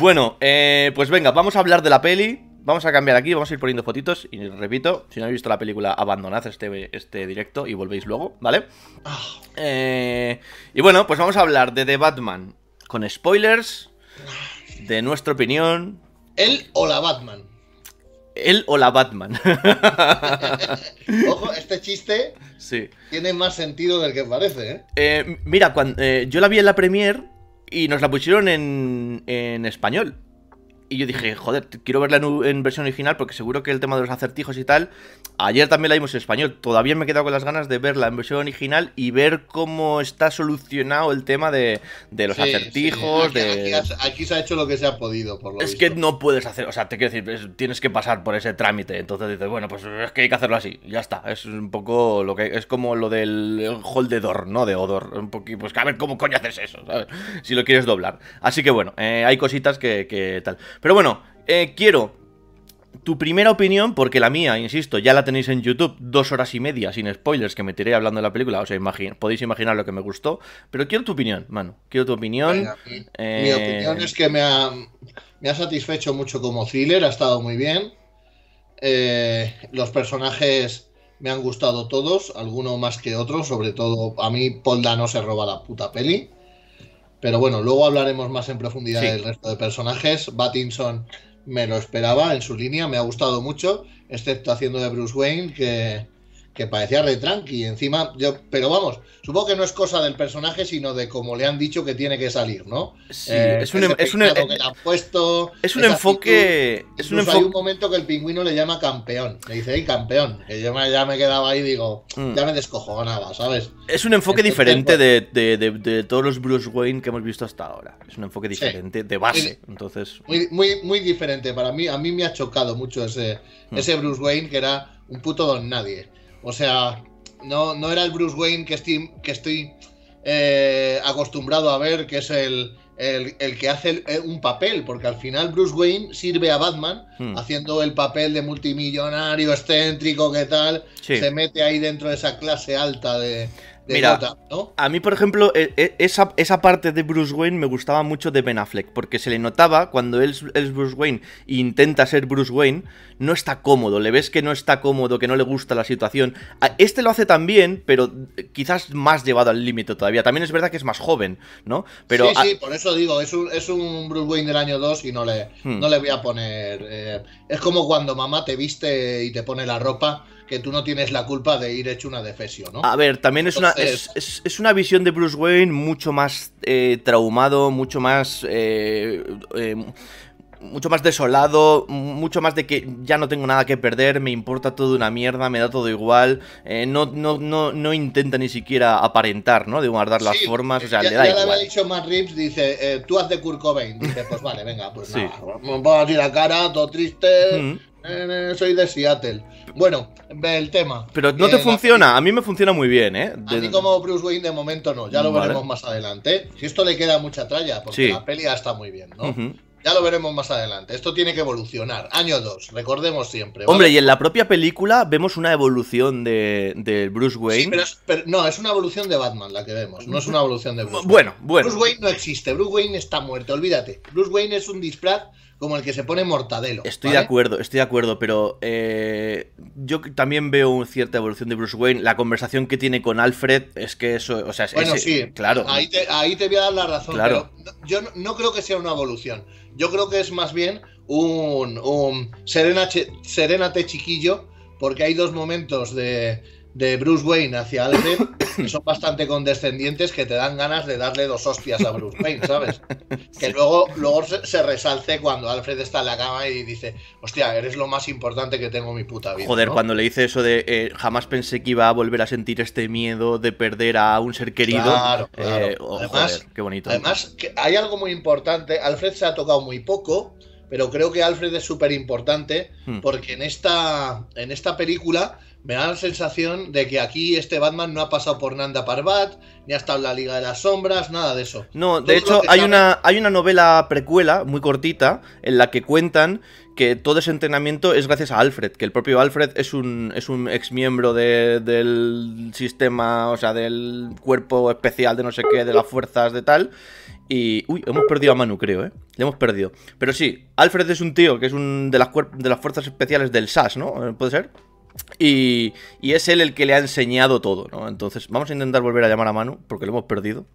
Bueno, eh, pues venga, vamos a hablar de la peli. Vamos a cambiar aquí, vamos a ir poniendo fotitos. Y repito, si no habéis visto la película, abandonad este, este directo y volvéis luego, ¿vale? Ah. Eh, y bueno, pues vamos a hablar de The Batman. Con spoilers, de nuestra opinión. ¿El o la Batman? Él o la Batman. Ojo, este chiste tiene más sentido del que parece. ¿eh? eh mira, cuando, yo la vi en la premier y nos la pusieron en, español. Y yo dije, joder, quiero verla en, versión original porque seguro que el tema de los acertijos y tal. Ayer también la vimos en español. Todavía me he quedado con las ganas de verla en versión original y ver cómo está solucionado el tema de, de los acertijos. Aquí, aquí, se ha hecho lo que se ha podido, por lo Es que no puedes hacer, o sea, te quiero decir, tienes que pasar por ese trámite. Entonces dices, bueno, pues es que hay que hacerlo así. Ya está. Es un poco lo que. Es como lo del holdedor, ¿no? De Odor. Un poquito, pues a ver cómo coño haces eso, ¿sabes? Si lo quieres doblar. Así que bueno, eh, hay cositas que, que tal. Pero bueno, eh, quiero tu primera opinión, porque la mía, insisto, ya la tenéis en YouTube, dos horas y media, sin spoilers, que me tiré hablando de la película. O sea, podéis imaginar lo que me gustó. Pero quiero tu opinión, mano. Quiero tu opinión. mi, eh, opinión es que me ha, satisfecho mucho como thriller, ha estado muy bien. Eh, los personajes me han gustado todos, alguno más que otros. Sobre todo, a mí, Polda no se roba la puta peli. Pero bueno, luego hablaremos más en profundidad del resto de personajes. Battinson me lo esperaba en su línea, me ha gustado mucho, excepto haciendo de Bruce Wayne, que, que parecía y Encima, yo, pero vamos, supongo que no es cosa del personaje, sino de cómo le han dicho que tiene que salir, ¿no? Sí, eh, es, un, em- es un enfoque. Em- eh, es un enfoque... Hay un momento que el pingüino le llama campeón. Le dice, hey, campeón. Que yo ya me quedaba ahí digo, mm. ya me descojo descojonaba, ¿sabes? Es un enfoque diferente de, todos los Bruce Wayne que hemos visto hasta ahora. Es un enfoque diferente de base. Entonces. Muy, muy, muy diferente. Para mí, a mí me ha chocado mucho ese, mm. ese Bruce Wayne que era un puto don nadie. O sea, no, no era el Bruce Wayne que estoy, que estoy eh, acostumbrado a ver, que es el, que hace eh, un papel, porque al final Bruce Wayne sirve a Batman hmm. haciendo el papel de multimillonario, excéntrico, que tal, se mete ahí dentro de esa clase alta de, Mira, A mí, por ejemplo, e, e, esa, parte de Bruce Wayne me gustaba mucho de Ben Affleck, porque se le notaba cuando él es Bruce Wayne e intenta ser Bruce Wayne, no está cómodo, le ves que no está cómodo, que no le gusta la situación. Este lo hace también, pero eh, quizás más llevado al límite todavía. También es verdad que es más joven, ¿no? Pero sí, sí, por eso digo, es un, Bruce Wayne del año 2 y no le, hmm. no le voy a poner... Eh, es como cuando mamá te viste y te pone la ropa que tú no tienes la culpa de ir hecho una defesio, ¿no? A ver, también es, una, es, es, una visión de Bruce Wayne mucho más eh, traumado, mucho más... Eh, eh, mucho más desolado, mucho más de que ya no tengo nada que perder, me importa todo una mierda, me da todo igual, eh, no, no, intenta ni siquiera aparentar, ¿no? De guardar las formas, o sea, le da igual. le había dicho Matt dice, eh, tú haz de Kurt Cobain, dice, pues vale, venga, pues nada, Voy a así la cara, todo triste, eh, soy de Seattle. Bueno, ve el tema. Pero no te funciona, a mí me funciona muy bien, ¿eh? A como Bruce Wayne de momento no, ya lo veremos más adelante. Si esto le queda mucha tralla, porque la peli ya está muy bien, ¿no? Ya lo veremos más adelante. Esto tiene que evolucionar. Año 2, recordemos siempre. Hombre, y en la propia película vemos una evolución de, Bruce Wayne. pero, no, es una evolución de Batman la que vemos, no es una evolución de Bruce Wayne. bueno. Bruce Wayne no existe, Bruce Wayne está muerto, olvídate. Bruce Wayne es un disfraz como el que se pone mortadelo. Estoy de acuerdo, estoy de acuerdo, pero eh, yo también veo una cierta evolución de Bruce Wayne. La conversación que tiene con Alfred es que eso, o sea, bueno, sí, claro. Ahí te, ahí te, voy a dar la razón. Claro. Pero yo no, creo que sea una evolución. Yo creo que es más bien un, un serenate, chiquillo, porque hay dos momentos de de Bruce Wayne hacia Alfred son bastante condescendientes que te dan ganas de darle dos hostias a Bruce Wayne, ¿sabes? Que luego, luego se, resalce cuando Alfred está en la cama y dice, hostia, eres lo más importante que tengo mi puta vida. Joder, cuando le dice eso de eh, jamás pensé que iba a volver a sentir este miedo de perder a un ser querido. Eh, oh, joder, qué bonito. Además, hay algo muy importante, Alfred se ha tocado muy poco. Pero creo que Alfred es súper importante hmm. porque en esta, en esta película me da la sensación de que aquí este Batman no ha pasado por Nanda Parbat, ni ha estado en la Liga de las Sombras, nada de eso. No, de hecho hay, una, hay una novela precuela muy cortita en la que cuentan que todo ese entrenamiento es gracias a Alfred, que el propio Alfred es un, es un ex miembro del sistema, o sea, del cuerpo especial de no sé qué, de las fuerzas de tal. Y. Uy, hemos perdido a Manu, creo, ¿eh? Le hemos perdido. Pero sí, Alfred es un tío que es un de las, de las fuerzas especiales del SAS, ¿no? ¿Puede ser? Y, es él el que le ha enseñado todo, ¿no? Entonces, vamos a intentar volver a llamar a Manu, porque lo hemos perdido.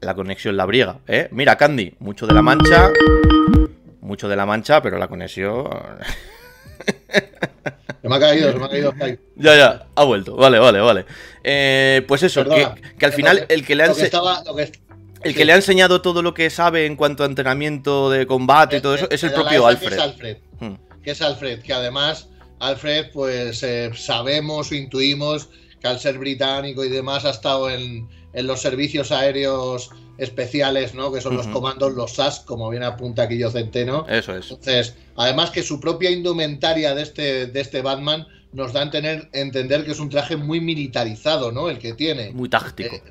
La conexión la briega, ¿eh? Mira, Candy, mucho de la mancha. Mucho de la mancha, pero la conexión. Se me ha caído, se me ha caído. Ya, ya, ha vuelto. Vale, vale, vale. Eh, pues eso, que, al final el que le El que le ha enseñado todo lo que sabe en cuanto a entrenamiento de combate y todo eso es el propio Alfred. Alfred. Mm. Que es Alfred, que además Alfred, pues eh, sabemos o intuimos que al ser británico y demás ha estado en, en los servicios aéreos especiales, ¿no? Que son los comandos, los SAS, como bien apunta aquí yo Centeno. Eso es. Entonces, además que su propia indumentaria de este, de este Batman nos da a entender, que es un traje muy militarizado, ¿no? El que tiene. Muy táctico. Eh,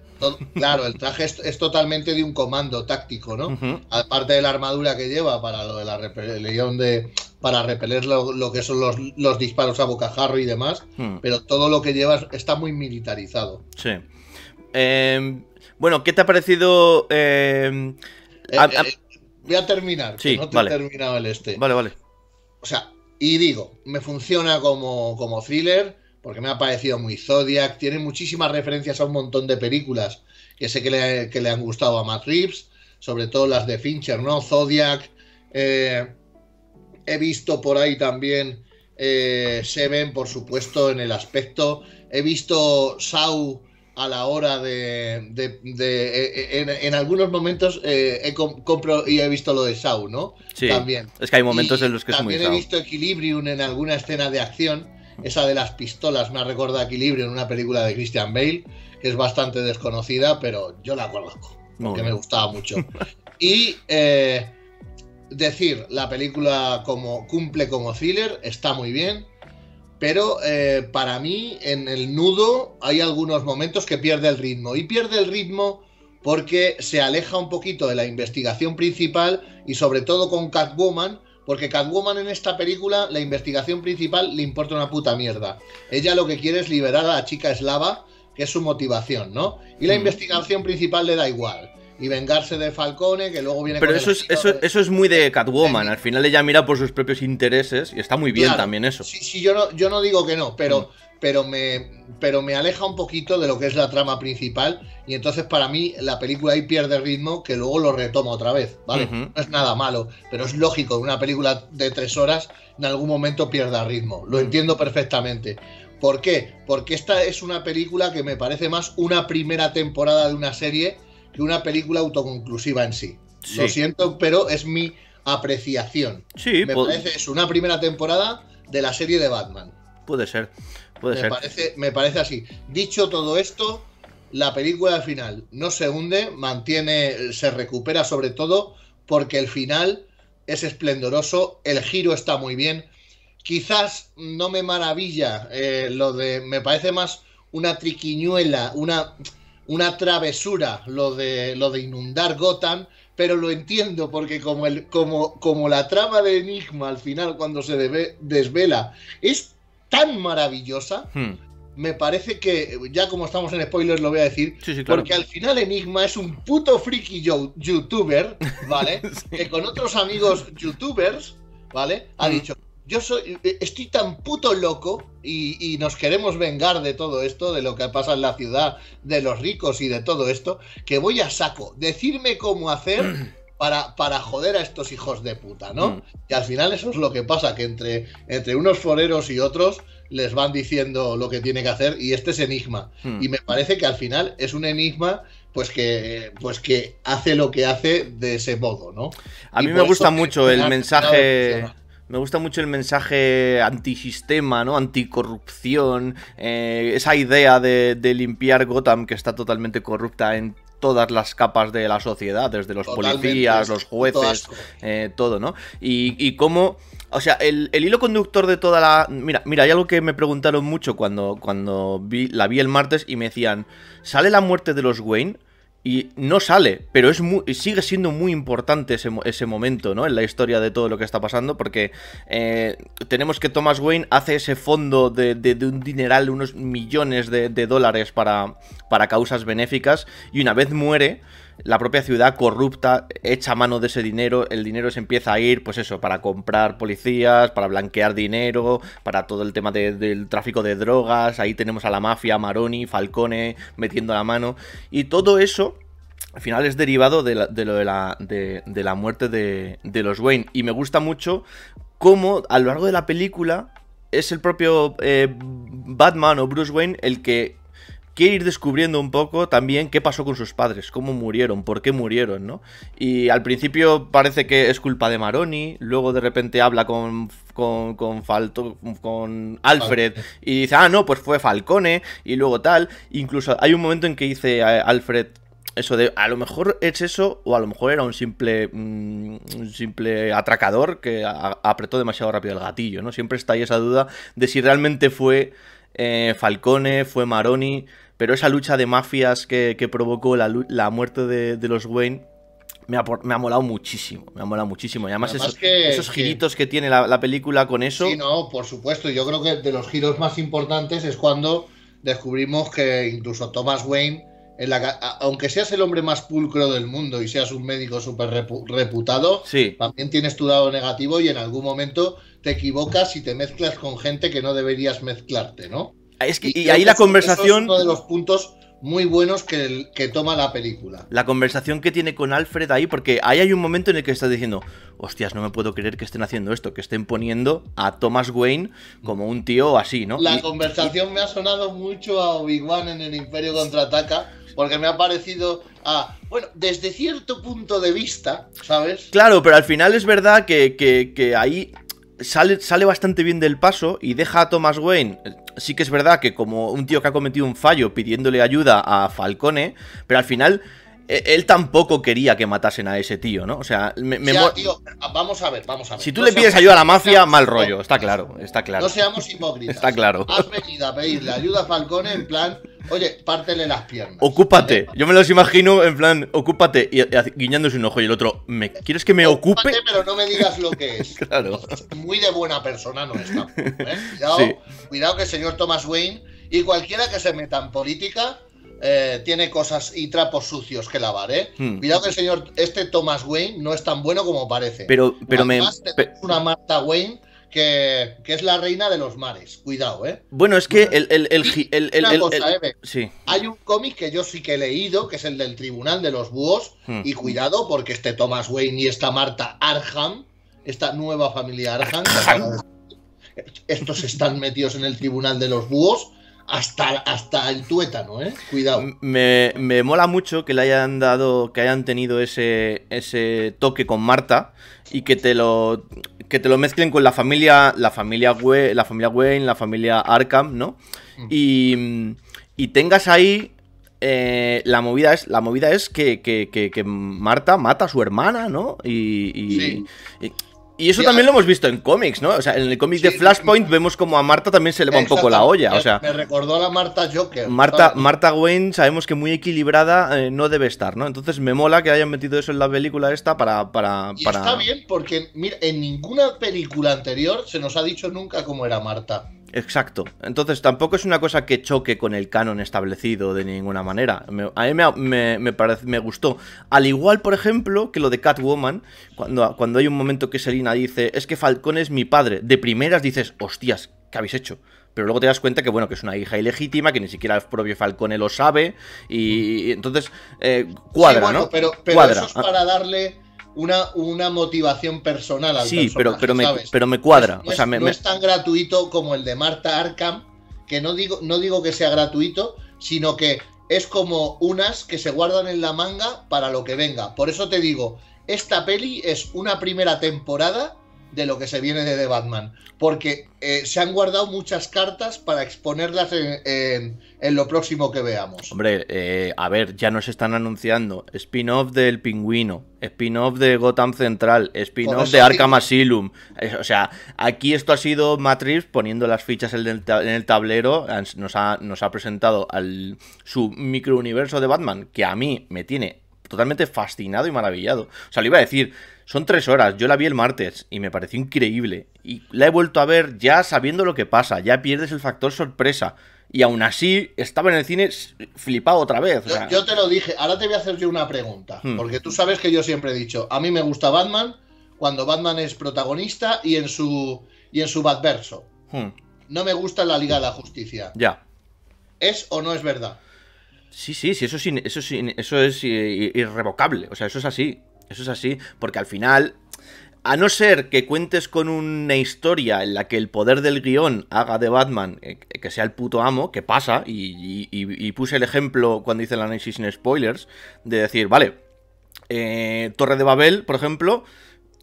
claro, el traje es, totalmente de un comando táctico, ¿no? Aparte de la armadura que lleva para lo de la leión de. para repeler lo, que son los, disparos a bocajarro y demás. Hmm. Pero todo lo que lleva está muy militarizado. Sí. Em, bueno, ¿qué te ha parecido? Em, eh, eh, voy a terminar. no te he terminado el este. Vale, vale. O sea, y digo, me funciona como, como thriller porque me ha parecido muy Zodiac, tiene muchísimas referencias a un montón de películas que sé que le, han gustado a Matt Reeves, sobre todo las de Fincher, ¿no? Zodiac. Eh, he visto por ahí también eh, Seven, por supuesto, en el aspecto. He visto Sau a la hora de. Eh, en, algunos momentos he compro y he visto lo de Sau, ¿no? Sí. También. Es que hay momentos en los que es muy También he visto Equilibrium en alguna escena de acción esa de las pistolas me ha recordado Equilibrio en una película de Christian Bale, que es bastante desconocida, pero yo la conozco, porque me gustaba mucho. Y eh, decir, la película como cumple como thriller, está muy bien, pero eh, para mí en el nudo hay algunos momentos que pierde el ritmo. Y pierde el ritmo porque se aleja un poquito de la investigación principal y sobre todo con Catwoman, porque Catwoman en esta película, la investigación principal le importa una puta mierda. Ella lo que quiere es liberar a la chica eslava, que es su motivación, ¿no? Y la mm. investigación principal le da igual y vengarse de Falcone, que luego viene Pero eso, es, eso, eso es muy de Catwoman, al final ella mira por sus propios intereses y está muy bien también eso. Sí, sí, yo no, yo no digo que no, pero mm pero me, pero me aleja un poquito de lo que es la trama principal y entonces para mí la película ahí pierde ritmo que luego lo retoma otra vez, ¿vale? No es nada malo, pero es lógico, una película de tres horas en algún momento pierda ritmo, lo mm. entiendo perfectamente. ¿Por qué? Porque esta es una película que me parece más una primera temporada de una serie que una película autoconclusiva en sí. sí. Lo siento, pero es mi apreciación. Sí, me parece es una primera temporada de la serie de Batman. Puede ser me Parece, me parece así. Dicho todo esto, la película al final no se hunde, mantiene, se recupera sobre todo porque el final es esplendoroso, el giro está muy bien. Quizás no me maravilla eh, lo de, me parece más una triquiñuela, una, una travesura lo de, lo de inundar Gotham, pero lo entiendo porque como, el, como, como la trama de Enigma al final cuando se desvela es tan maravillosa. Hmm. Me parece que, ya como estamos en spoilers, lo voy a decir. Porque al final Enigma es un puto friki youtuber, ¿vale? Que con otros amigos youtubers, ¿vale? Ha hmm. dicho: Yo soy, eh, estoy tan puto loco y, nos queremos vengar de todo esto, de lo que pasa en la ciudad, de los ricos y de todo esto, que voy a saco. Decirme cómo hacer. para, para joder a estos hijos de puta, ¿no? Mm. Y al final eso es lo que pasa, que entre, entre unos foreros y otros les van diciendo lo que tiene que hacer y este es enigma. Mm. Y me parece que al final es un enigma pues que, pues que hace lo que hace de ese modo, ¿no? A mí me gusta mucho el mensaje... Me gusta mucho el mensaje antisistema, ¿no? Anticorrupción. Eh, esa idea de, de, limpiar Gotham, que está totalmente corrupta en todas las capas de la sociedad, desde los policías, los jueces, eh, todo, ¿no? Y, y cómo... O sea, el, el, hilo conductor de toda la. Mira, mira, hay algo que me preguntaron mucho cuando, cuando vi, la vi el martes y me decían: ¿sale la muerte de los Wayne? y no sale, pero es sigue siendo muy importante ese, momento, ¿no? En la historia de todo lo que está pasando, porque eh, tenemos que Thomas Wayne hace ese fondo de, un dineral, unos millones de, de, dólares para, para causas benéficas, y una vez muere, la propia ciudad corrupta echa mano de ese dinero, el dinero se empieza a ir, pues eso, para comprar policías, para blanquear dinero, para todo el tema del tráfico de drogas, ahí tenemos a la mafia, Maroni, Falcone metiendo la mano, y todo eso al final es derivado de, la, lo de la, muerte de, los Wayne, y me gusta mucho cómo a lo largo de la película es el propio eh, Batman o Bruce Wayne el que quiere ir descubriendo un poco también qué pasó con sus padres, cómo murieron, por qué murieron, ¿no? Y al principio parece que es culpa de Maroni, luego de repente habla con Falto, con Alfred y dice, ah, no, pues fue Falcone y luego tal. Incluso hay un momento en que dice Alfred eso de, a lo mejor es eso o a lo mejor era un simple, mm, un simple atracador que apretó demasiado rápido el gatillo, ¿no? Siempre está ahí esa duda de si realmente fue eh, Falcone, fue Maroni pero esa lucha de mafias que, provocó la, muerte de, los Wayne me ha, me molado muchísimo, me ha molado muchísimo. Y además, esos, giritos que, tiene la, película con eso. Sí, no, por supuesto. Yo creo que de los giros más importantes es cuando descubrimos que incluso Thomas Wayne, la, aunque seas el hombre más pulcro del mundo y seas un médico súper reputado, también tienes tu lado negativo y en algún momento te equivocas y te mezclas con gente que no deberías mezclarte, ¿no? Ah, y, ahí la conversación... Es uno de los puntos muy buenos que, que, toma la película. La conversación que tiene con Alfred ahí, porque ahí hay un momento en el que está diciendo, hostias, no me puedo creer que estén haciendo esto, que estén poniendo a Thomas Wayne como un tío así, ¿no? La conversación me ha sonado mucho a Obi-Wan en el Imperio Contraataca, porque me ha parecido a, bueno, desde cierto punto de vista, ¿sabes? Claro, pero al final es verdad que, que ahí sale, bastante bien del paso y deja a Thomas Wayne. Sí que es verdad que como un tío que ha cometido un fallo pidiéndole ayuda a Falcone, pero al final e, él tampoco quería que matasen a ese tío, ¿no? O sea, me, me vamos a ver, vamos a ver. Si tú le pides ayuda a la mafia, mal rollo, está claro, está claro. No seamos hipócritas. Está claro. Has venido a pedirle ayuda a Falcone en plan, oye, pártele las piernas. Ocúpate. Yo me los imagino en plan, ocúpate, y, guiñándose un ojo y el otro, ¿me quieres que me ocúpate, ocupe? pero no me digas lo que es. claro. Muy de buena persona no está. ¿eh? Cuidado, cuidado que el señor Thomas Wayne y cualquiera que se meta en política eh, tiene cosas y trapos sucios que lavar, ¿eh? Hmm. Cuidado que el señor, este Thomas Wayne no es tan bueno como parece. Pero, pero Además, me. una Marta Wayne que, es la reina de los mares. Cuidado, ¿eh? Bueno, es que el. sí. Hay un cómic que yo sí que he leído, que es el del Tribunal de los Búhos. Hmm. Y cuidado, porque este Thomas Wayne y esta Marta Arham, esta nueva familia Arham. estos están metidos en el Tribunal de los Búhos hasta, hasta el tuétano, ¿eh? Cuidado. Me, me, mola mucho que le hayan dado, que hayan tenido ese, ese toque con Marta y que te lo que te lo mezclen con la familia, la familia Wayne, la familia Wayne, la familia Arkham, ¿no? Mm. Y, y tengas ahí eh, la movida es, la movida es que, que, que, Marta mata a su hermana, ¿no? Y eso también lo hemos visto en cómics, ¿no? O sea, en el cómic de Flashpoint vemos como a Marta también se le va un poco la olla, o sea... Me recordó a la Marta Joker. Marta, Marta Wayne sabemos que muy equilibrada eh, no debe estar, ¿no? Entonces me mola que hayan metido eso en la película esta para... para, y está bien porque, mira, en ninguna película anterior se nos ha dicho nunca cómo era Marta. Exacto. Entonces tampoco es una cosa que choque con el canon establecido de ninguna manera. a mí me, me, parece, me gustó. Al igual, por ejemplo, que lo de Catwoman, cuando, cuando hay un momento que Selina dice, es que Falcón es mi padre. De primeras dices, hostias, ¿qué habéis hecho? Pero luego te das cuenta que, bueno, que es una hija ilegítima, que ni siquiera el propio Falcone lo sabe. Y, entonces, eh, cuadra, Pero, cuadra. eso es para darle una, motivación personal al sí, pero, pero, me, pero me cuadra. No es, tan gratuito como el de Marta Arkham, que no digo, no digo que sea gratuito, sino que es como unas que se guardan en la manga para lo que venga. Por eso te digo, esta peli es una primera temporada de lo que se viene de The Batman, porque eh, se han guardado muchas cartas para exponerlas en, en, lo próximo que veamos. Hombre, eh, a ver, ya nos están anunciando spin-off del Pingüino, spin-off de Gotham Central, spin-off de Arkham Asylum. o sea, aquí esto ha sido Matrix poniendo las fichas en el, tablero, nos ha, nos ha presentado al, su microuniverso de Batman, que a mí me tiene totalmente fascinado y maravillado. O sea, le iba a decir son tres horas, yo la vi el martes y me pareció increíble. Y la he vuelto a ver ya sabiendo lo que pasa, ya pierdes el factor sorpresa. Y aún así estaba en el cine flipado otra vez. Yo, te lo dije, ahora te voy a hacer yo una pregunta, hmm. porque tú sabes que yo siempre he dicho, a mí me gusta Batman cuando Batman es protagonista y en su, y en su Batverso. Hmm. No me gusta la Liga de la Justicia. Ya. ¿Es o no es verdad? Sí, sí, sí, eso es, eso sí, eso es irrevocable. O sea, eso es así. Eso es así, porque al final a no ser que cuentes con una historia en la que el poder del guión haga de Batman eh, que sea el puto amo, que pasa, y, puse el ejemplo cuando hice el análisis sin spoilers, de decir, vale, eh, Torre de Babel, por ejemplo,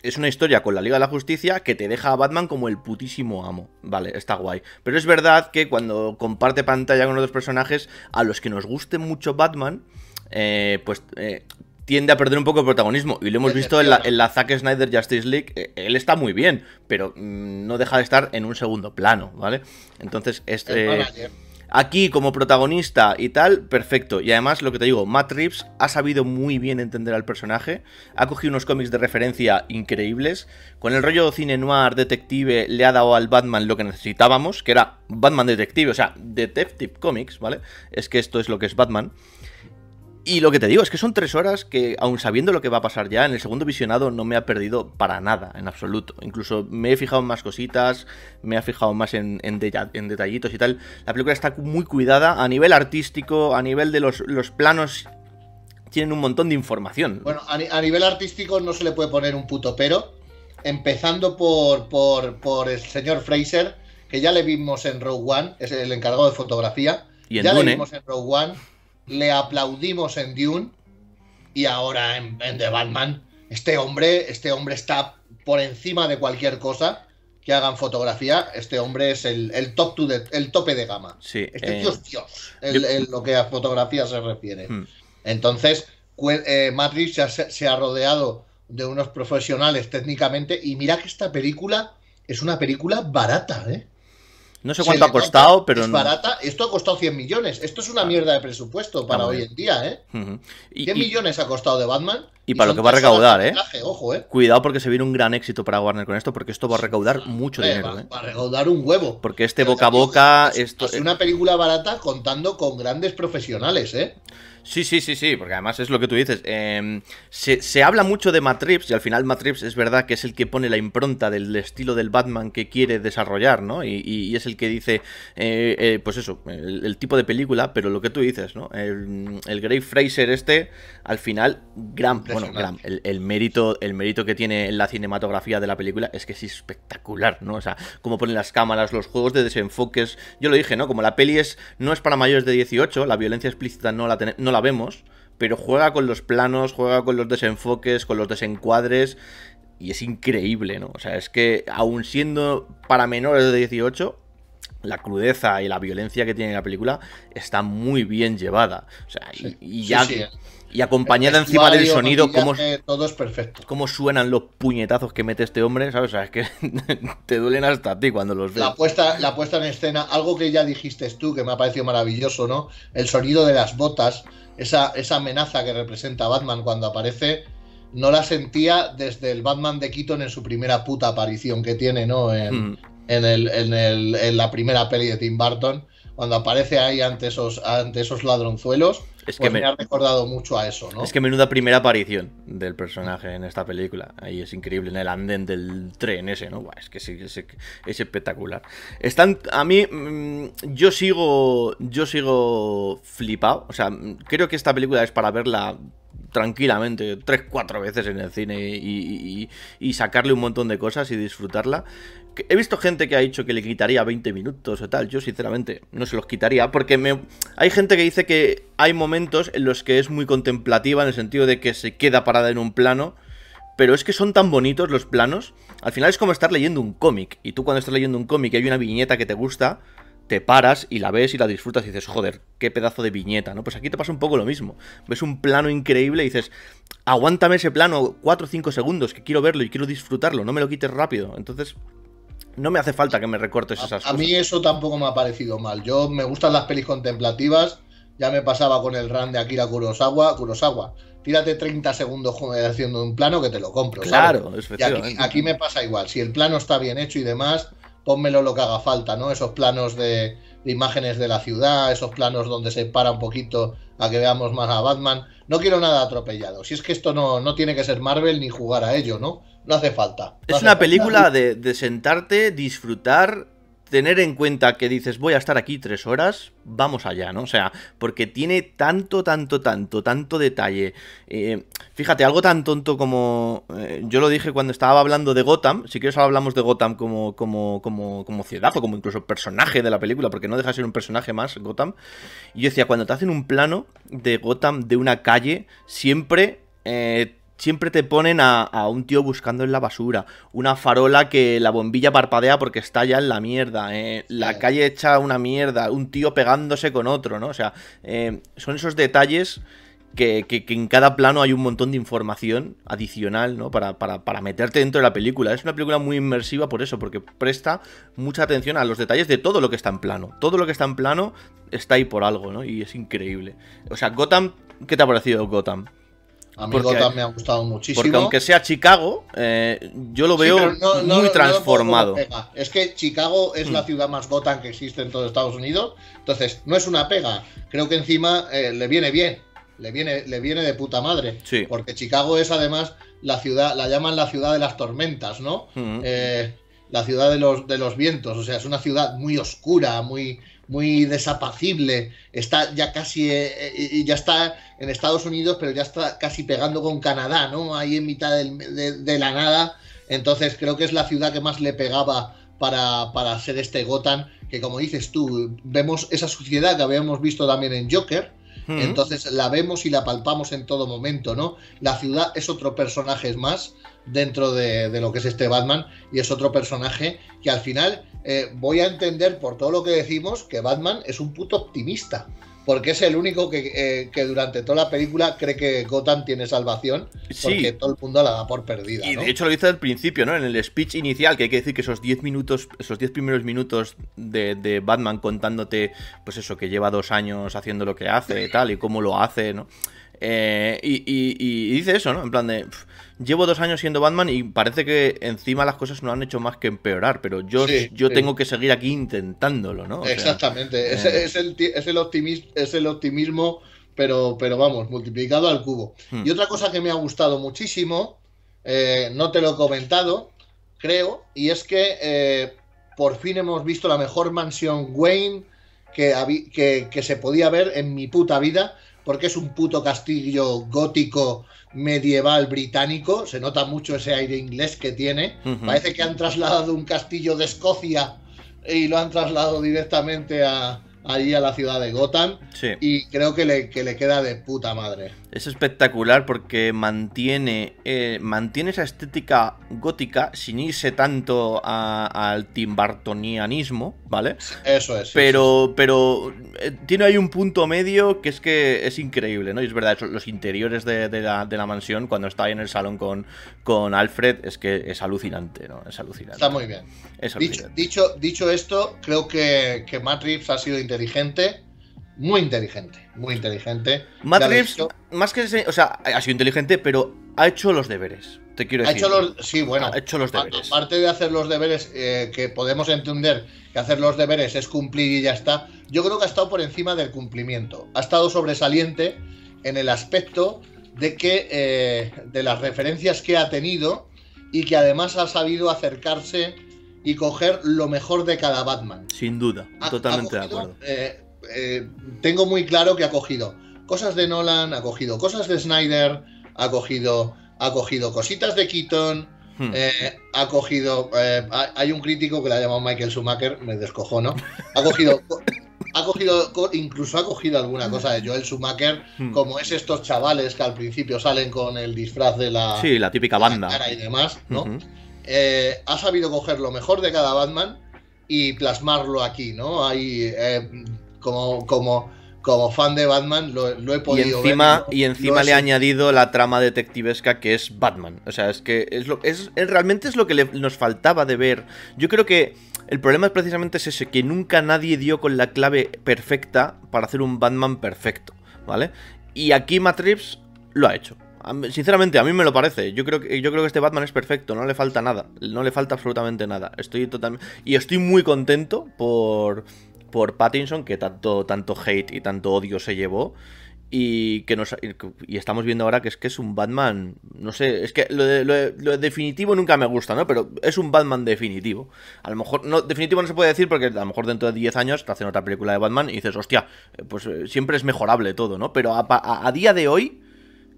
es una historia con la Liga de la Justicia que te deja a Batman como el putísimo amo. Vale, está guay. Pero es verdad que cuando comparte pantalla con otros personajes, a los que nos guste mucho Batman, eh, pues tiende a perder un poco de protagonismo. Y lo hemos visto en la, Zack Snyder Justice League. Eh, él está muy bien, pero mm, no deja de estar en un segundo plano, ¿vale? Entonces, este. aquí, como protagonista y tal, perfecto. Y además, lo que te digo, Matt Reeves ha sabido muy bien entender al personaje. Ha cogido unos cómics de referencia increíbles. Con el rollo cine noir, detective, le ha dado al Batman lo que necesitábamos, que era Batman Detective, o sea, Detective Comics, ¿vale? Es que esto es lo que es Batman. Y lo que te digo es que son tres horas que, aun sabiendo lo que va a pasar ya, en el segundo visionado no me ha perdido para nada, en absoluto. Incluso me he fijado en más cositas, me ha fijado más en, detallitos y tal. La película está muy cuidada a nivel artístico, a nivel de los, planos tienen un montón de información. Bueno, a, nivel artístico no se le puede poner un puto pero. Empezando por, por, el señor Fraser, que ya le vimos en Rogue One, es el encargado de fotografía. Y ya Dune. le vimos en Rogue One le aplaudimos en Dune y ahora en, The Batman. Este hombre, este hombre está por encima de cualquier cosa que hagan fotografía. Este hombre es el, top el tope de gama. Sí, este eh, Dios, Dios, en lo que a fotografía se refiere. Hmm. Entonces, madrid eh, Matrix se, se ha rodeado de unos profesionales técnicamente y mira que esta película es una película barata, ¿eh? No sé cuánto ha costado, pero. Es barata. Esto ha costado 100 millones. Esto es una ah. mierda de presupuesto para hoy en día, ¿eh? y, 100 millones ha costado de Batman. Y, para lo que va a recaudar, ¿eh? ¿eh? Cuidado porque se viene un gran éxito para Warner con esto, porque esto va a recaudar mucho dinero. ¿eh? va, a recaudar un huevo. Porque este boca a boca. Es, esto, es una película barata contando con grandes profesionales, ¿eh? Sí, sí, sí, sí, porque además es lo que tú dices. Em, se, habla mucho de Matrix y al final Matrix es verdad que es el que pone la impronta del estilo del Batman que quiere desarrollar, ¿no? Y, es el que dice, eh, eh, pues eso, el, tipo de película, pero lo que tú dices, ¿no? El, el Grey Fraser este, al final, gran, bueno, el, mérito, el mérito que tiene en la cinematografía de la película es que es espectacular, ¿no? O sea, cómo ponen las cámaras, los juegos de desenfoques, yo lo dije, ¿no? Como la peli es, no es para mayores de 18, la violencia explícita no la, tenemos la vemos, pero juega con los planos, juega con los desenfoques, con los desencuadres. Y es increíble, ¿no? O sea, es que aún siendo para menores de 18, la crudeza y la violencia que tiene la película está muy bien llevada. O sea, y, ya. Y acompañada encima del sonido, como suenan los puñetazos que mete este hombre, ¿sabes? O sea, que te duelen hasta a ti cuando los ves. La puesta, la puesta en escena, algo que ya dijiste tú, que me ha parecido maravilloso, ¿no? El sonido de las botas esa, amenaza que representa Batman cuando aparece, no la sentía desde el Batman de Keaton en su primera puta aparición que tiene, ¿no? en, mm. el, en, el, en la primera peli de Tim Burton, cuando aparece ahí ante esos, ante esos ladronzuelos, es que pues me... ha recordado mucho a eso, ¿no? Es que menuda primera aparición del personaje en esta película. Ahí es increíble, en el andén del tren ese, ¿no? es que sí, es, espectacular. Están, a mí, mm, yo sigo, yo sigo flipado. O sea, creo que esta película es para verla tranquilamente tres, cuatro veces en el cine y, sacarle un montón de cosas y disfrutarla. He visto gente que ha dicho que le quitaría 20 minutos o tal. Yo, sinceramente, no se los quitaría. Porque me... hay gente que dice que hay momentos en los que es muy contemplativa en el sentido de que se queda parada en un plano. Pero es que son tan bonitos los planos. Al final es como estar leyendo un cómic. Y tú cuando estás leyendo un cómic y hay una viñeta que te gusta, te paras y la ves y la disfrutas y dices, joder, qué pedazo de viñeta, ¿no? Pues aquí te pasa un poco lo mismo. Ves un plano increíble y dices, aguántame ese plano 4 o 5 segundos, que quiero verlo y quiero disfrutarlo, no me lo quites rápido. Entonces, no me hace falta que me recortes esas a, cosas. A mí eso tampoco me ha parecido mal. Yo me gustan las pelis contemplativas. Ya me pasaba con el run de Akira Kurosawa. Kurosawa, tírate 30 segundos haciendo un plano que te lo compro. Claro, es Y aquí, me pasa igual. Si el plano está bien hecho y demás, pónmelo lo que haga falta, ¿no? Esos planos de, de imágenes de la ciudad, esos planos donde se para un poquito a que veamos más a Batman. No quiero nada atropellado. Si es que esto no, no tiene que ser Marvel ni jugar a ello, ¿no? no hace falta. es una película de, sentarte, disfrutar, tener en cuenta que dices voy a estar aquí tres horas, vamos allá, ¿no? O sea, porque tiene tanto, tanto, tanto, tanto detalle. Eh, fíjate, algo tan tonto como eh, yo lo dije cuando estaba hablando de Gotham, si quieres hablamos de Gotham como, como, como, como ciudad o como incluso personaje de la película, porque no deja de ser un personaje más Gotham. Y yo decía, cuando te hacen un plano de Gotham de una calle, siempre... Eh, Siempre te ponen a, un tío buscando en la basura, una farola que la bombilla parpadea porque está ya en la mierda, eh, la calle hecha una mierda, un tío pegándose con otro, ¿no? O sea, eh, son esos detalles que, en cada plano hay un montón de información adicional, ¿no? Para, para, meterte dentro de la película. Es una película muy inmersiva por eso, porque presta mucha atención a los detalles de todo lo que está en plano. Todo lo que está en plano está ahí por algo, ¿no? Y es increíble. O sea, Gotham, ¿qué te ha parecido Gotham? A mí me ha gustado muchísimo. Porque aunque sea Chicago, eh, yo lo veo muy transformado. es que Chicago es la mm. ciudad más Gotham que existe en todo Estados Unidos. Entonces, no es una pega. Creo que encima eh, le viene bien. Le viene, le viene de puta madre. Porque Chicago es además la ciudad, la llaman la ciudad de las tormentas, ¿no? Mm. Eh, la ciudad de los, de los vientos. O sea, es una ciudad muy oscura, muy muy desapacible. Está ya casi, eh, eh, ya está en Estados Unidos, pero ya está casi pegando con Canadá, ¿no? Ahí en mitad de, la nada. Entonces creo que es la ciudad que más le pegaba para, para ser este Gotham, que como dices tú, vemos esa suciedad que habíamos visto también en Joker. Entonces la vemos y la palpamos en todo momento, ¿no? La ciudad es otro personaje más dentro de, de lo que es este Batman y es otro personaje que al final eh, voy a entender por todo lo que decimos que Batman es un puto optimista. Porque es el único que, eh, durante toda la película cree que Gotham tiene salvación. Porque todo el mundo la da por perdida. Y de hecho lo dice al principio, ¿no? En el speech inicial, que hay que decir que esos 10 minutos, esos 10 primeros minutos de, Batman contándote, pues eso, que lleva dos años haciendo lo que hace y tal, y cómo lo hace, ¿no? Eh, y, dice eso, ¿no? En plan de llevo dos años siendo Batman y parece que encima las cosas no han hecho más que empeorar, pero yo, yo tengo que seguir aquí intentándolo, ¿no? Exactamente, es, el, optimismo, pero, pero vamos, multiplicado al cubo. Hmm. Y otra cosa que me ha gustado muchísimo, eh, no te lo he comentado, creo, y es que eh, por fin hemos visto la mejor mansión Wayne que se podía ver en mi puta vida porque es un puto castillo gótico medieval británico, se nota mucho ese aire inglés que tiene, parece que han trasladado un castillo de Escocia y lo han trasladado directamente a, allí a la ciudad de Gotham y creo que le, que le queda de puta madre. Es espectacular porque mantiene, eh, mantiene esa estética gótica sin irse tanto al timbartonianismo, ¿vale? Eso es. Pero, pero eh, tiene ahí un punto medio que es que es increíble, ¿no? Y es verdad, los interiores de, la, de, la, mansión, cuando está ahí en el salón con, con Alfred, es que es alucinante, ¿no? Es alucinante. Está muy bien. Dicho, dicho, esto, creo que, que Matt ha sido inteligente muy inteligente, muy inteligente. Matt más que o sea, ha sido inteligente, pero ha hecho los deberes. Te quiero decir. Ha hecho los, sí, bueno. Ha hecho los deberes. Aparte de hacer los deberes, eh, que podemos entender que hacer los deberes es cumplir y ya está. Yo creo que ha estado por encima del cumplimiento. Ha estado sobresaliente en el aspecto de que eh, de las referencias que ha tenido y que además ha sabido acercarse y coger lo mejor de cada Batman. Sin duda, totalmente de acuerdo. Eh, eh, tengo muy claro que ha cogido cosas de Nolan, ha cogido cosas de Snyder, ha cogido, ha cogido cositas de Keaton, hmm. eh, ha cogido. Eh, hay un crítico que la ha llamado Michael Schumacher, me descojo, ¿no? Ha cogido. ha cogido, incluso ha cogido alguna cosa de Joel Schumacher, hmm. como es estos chavales que al principio salen con el disfraz de la. Sí, la típica banda. y demás, ¿no? ha sabido coger lo mejor de cada Batman y plasmarlo aquí, ¿no? Hay, como, como, fan de Batman lo, he podido encima, ver. Y, encima le ha añadido la trama detectivesca que es Batman. O sea, es que es lo, es, realmente es lo que nos faltaba de ver. Yo creo que el problema es precisamente es ese, que nunca nadie dio con la clave perfecta para hacer un Batman perfecto, ¿vale? Y aquí Matrix lo ha hecho. Sinceramente, a mí me lo parece. Yo creo, que, yo creo que este Batman es perfecto, no le falta nada. No le falta absolutamente nada. Estoy totalmente. Y estoy muy contento por, por Pattinson, que tanto, tanto hate y tanto odio se llevó. Y que nos, y estamos viendo ahora que es que es un Batman. No sé, es que lo, definitivo nunca me gusta, ¿no? Pero es un Batman definitivo. A lo mejor, no, definitivo no se puede decir porque a lo mejor dentro de 10 años te hacen otra película de Batman y dices, hostia, eh, pues eh, siempre es mejorable todo, ¿no? Pero a, día de hoy,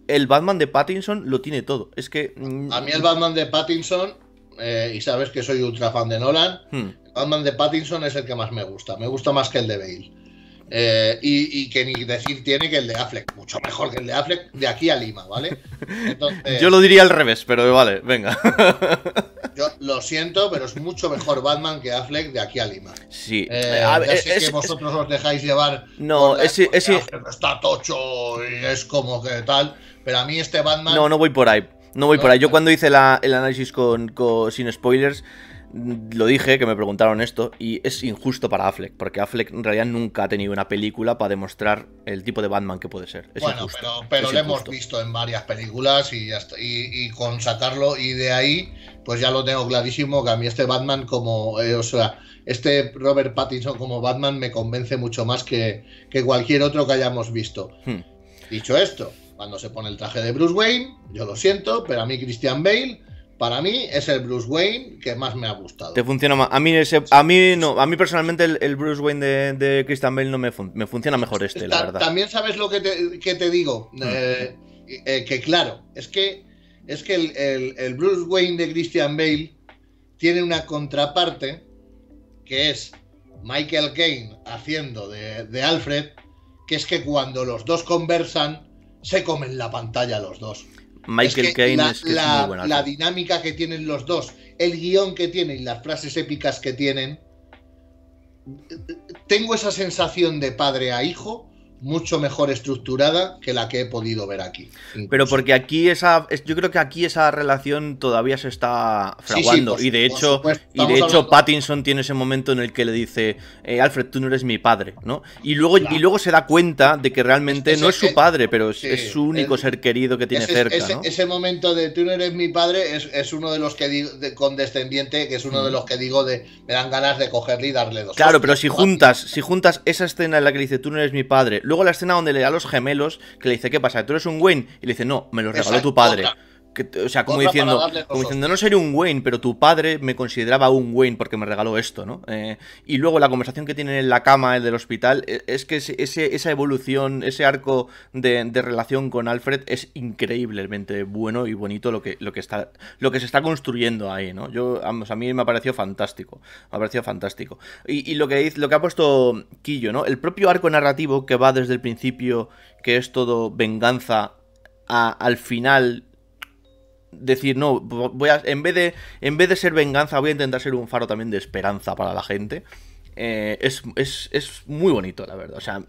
el Batman de Pattinson lo tiene todo. Es que. Mm, a mí el Batman de Pattinson eh, y sabes que soy ultra fan de Nolan, hmm. Batman de Pattinson es el que más me gusta. Me gusta más que el de Bale. Eh, y, que ni decir tiene que el de Affleck, mucho mejor que el de Affleck de aquí a Lima, ¿vale? yo lo diría al revés, pero vale, venga. yo lo siento, pero es mucho mejor Batman que Affleck de aquí a Lima. Sí, eh, es, que vosotros os dejáis llevar. No, es, es está tocho y es como que tal, pero a mí este Batman. No, no voy por ahí. No voy por ahí. Yo cuando hice el análisis con, con sin spoilers, lo dije, que me preguntaron esto, y es injusto para Affleck, porque Affleck en realidad nunca ha tenido una película para demostrar el tipo de Batman que puede ser. bueno, pero, lo hemos visto en varias películas y, y, con sacarlo y de ahí, pues ya lo tengo clarísimo, que a mí este Batman como, eh, o sea, este Robert Pattinson como Batman me convence mucho más que, que cualquier otro que hayamos visto. Hmm. Dicho esto, cuando se pone el traje de Bruce Wayne, yo lo siento, pero a mí Christian Bale para mí es el Bruce Wayne que más me ha gustado. Te funciona más. A mí, a mí no, a mí personalmente el, Bruce Wayne de, Christian Bale no me, me funciona mejor este, la verdad. También sabes lo que te, digo. Mm. Eh, eh, que claro, es que, es que el, Bruce Wayne de Christian Bale tiene una contraparte que es Michael Caine haciendo de, de Alfred, que es que cuando los dos conversan, se comen la pantalla los dos. Michael Caine es, La dinámica que tienen los dos, el guión que tienen y las frases épicas que tienen. Tengo esa sensación de padre a hijo mucho mejor estructurada que la que he podido ver aquí. Pero porque aquí esa, yo creo que aquí esa relación todavía se está fraguando y de hecho, y de hecho Pattinson tiene ese momento en el que le dice eh, Alfred tú no eres mi padre, ¿no? Y luego y luego se da cuenta de que realmente no es su padre, pero es su único ser querido que tiene cerca. Ese, momento de tú no eres mi padre es, uno de los que digo condescendiente, que es uno de mm. los que digo de me dan ganas de cogerle y darle dos. Claro, pero si juntas, si juntas esa escena en la que dice tú no eres mi padre luego la escena donde le da a los gemelos, que le dice, ¿qué pasa? ¿Tú eres un Wayne? Y le dice, no, me los regaló tu padre o sea, como diciendo, no sería un Wayne, pero tu padre me consideraba un Wayne porque me regaló esto, ¿no? Eh, y luego la conversación que tienen en la cama, el del hospital, e, es que esa evolución, ese arco de, relación con Alfred es increíblemente bueno y bonito lo que, lo que, está, lo que se está construyendo ahí, ¿no? Yo, a mí me ha parecido fantástico, me ha parecido fantástico. Y, lo, que, lo que ha puesto Quillo, ¿no? El propio arco narrativo que va desde el principio, que es todo venganza, al final decir, no, voy a, en, vez de, en vez de ser venganza, voy a intentar ser un faro también de esperanza para la gente. Eh, es, es, es muy bonito, la verdad. O sea,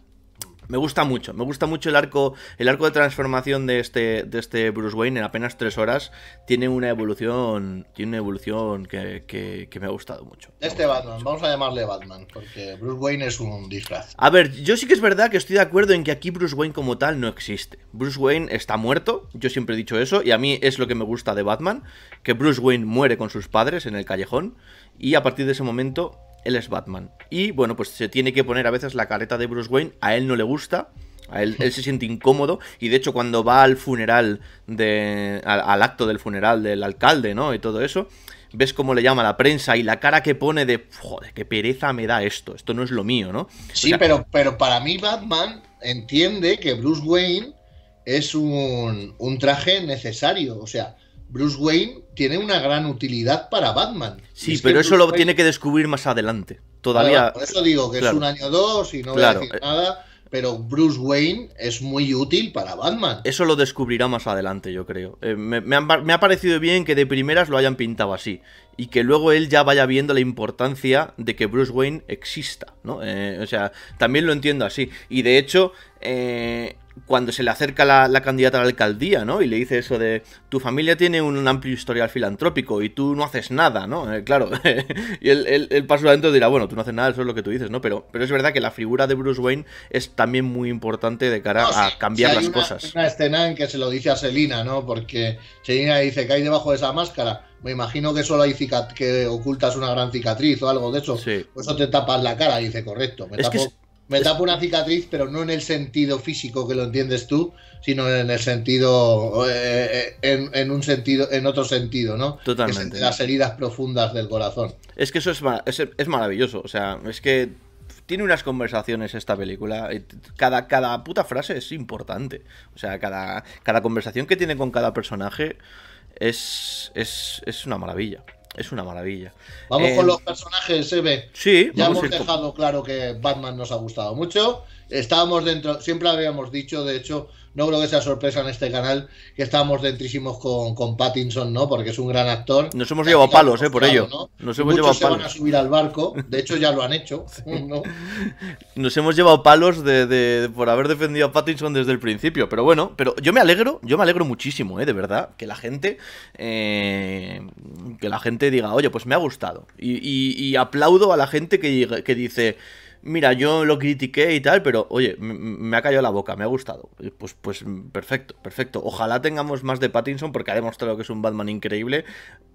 me gusta mucho, me gusta mucho el arco, el arco de transformación de este, de este Bruce Wayne en apenas tres horas. Tiene una evolución, tiene una evolución que, me ha gustado mucho. Este Batman, vamos a llamarle Batman, porque Bruce Wayne es un disfraz. A ver, yo sí que es verdad que estoy de acuerdo en que aquí Bruce Wayne como tal no existe. Bruce Wayne está muerto, yo siempre he dicho eso, y a mí es lo que me gusta de Batman, que Bruce Wayne muere con sus padres en el callejón, y a partir de ese momento él es Batman. Y bueno, pues se tiene que poner a veces la careta de Bruce Wayne, a él no le gusta. A él, se siente incómodo y de hecho cuando va al funeral, de, al, acto del funeral del alcalde, ¿no? Y todo eso, ves cómo le llama la prensa y la cara que pone de joder, qué pereza me da esto, esto no es lo mío, ¿no? Sí, pero, pero para mí Batman entiende que Bruce Wayne es un, un traje necesario, o sea, Bruce Wayne tiene una gran utilidad para Batman. Sí, pero eso lo tiene que descubrir más adelante. Todavía. por eso digo que es un año o dos y no voy a decir eh. nada. Pero Bruce Wayne es muy útil para Batman. Eso lo descubrirá más adelante, yo creo. Eh, me, ha parecido bien que de primeras lo hayan pintado así y que luego él ya vaya viendo la importancia de que Bruce Wayne exista, ¿no? Eh, o sea, también lo entiendo así. Y de hecho, eh, cuando se le acerca la, candidata a la alcaldía, ¿no? Y le dice eso de, tu familia tiene un, amplio historial filantrópico y tú no haces nada, ¿no? Eh, claro, y él, el paso adentro dirá, bueno, tú no haces nada, eso es lo que tú dices, ¿no? Pero, pero es verdad que la figura de Bruce Wayne es también muy importante de cara a cambiar las cosas. cosas. una escena en que se lo dice a Selina, ¿no? Porque Selina dice que hay debajo de esa máscara. Me imagino que solo hay que ocultas una gran cicatriz o algo de eso. Sí. Por eso te tapas la cara, dice, correcto. Me me tapa una cicatriz, pero no en el sentido físico que lo entiendes tú, sino en el sentido, eh, en, un sentido, en otro sentido, ¿no? Totalmente. las heridas profundas del corazón. Es que eso es, es, maravilloso, o sea, es que tiene unas conversaciones esta película, cada, cada puta frase es importante, o sea, cada, cada conversación que tiene con cada personaje es, es una maravilla es una maravilla. Vamos con eh, los personajes, Eve. Sí, ya hemos dejado claro que Batman nos ha gustado mucho. Estábamos dentro, siempre habíamos dicho, de hecho, no creo que sea sorpresa en este canal que estábamos dentrísimos con, Pattinson, ¿no? Porque es un gran actor. Nos hemos llevado palos, ¿eh? Por ello. Nos hemos llevado se van a subir al barco, de hecho ya lo han hecho. Nos hemos llevado palos de, por haber defendido a Pattinson desde el principio, pero bueno, pero yo me alegro, yo me alegro muchísimo, ¿eh? De verdad, que la gente, eh, que la gente diga, oye, pues me ha gustado. Y, y, y aplaudo a la gente que, que dice mira, yo lo critiqué y tal, pero oye, me ha caído la boca, me ha gustado. Eh, pues, pues mm, perfecto, perfecto. Ojalá tengamos más de Pattinson porque ha demostrado que es un Batman increíble.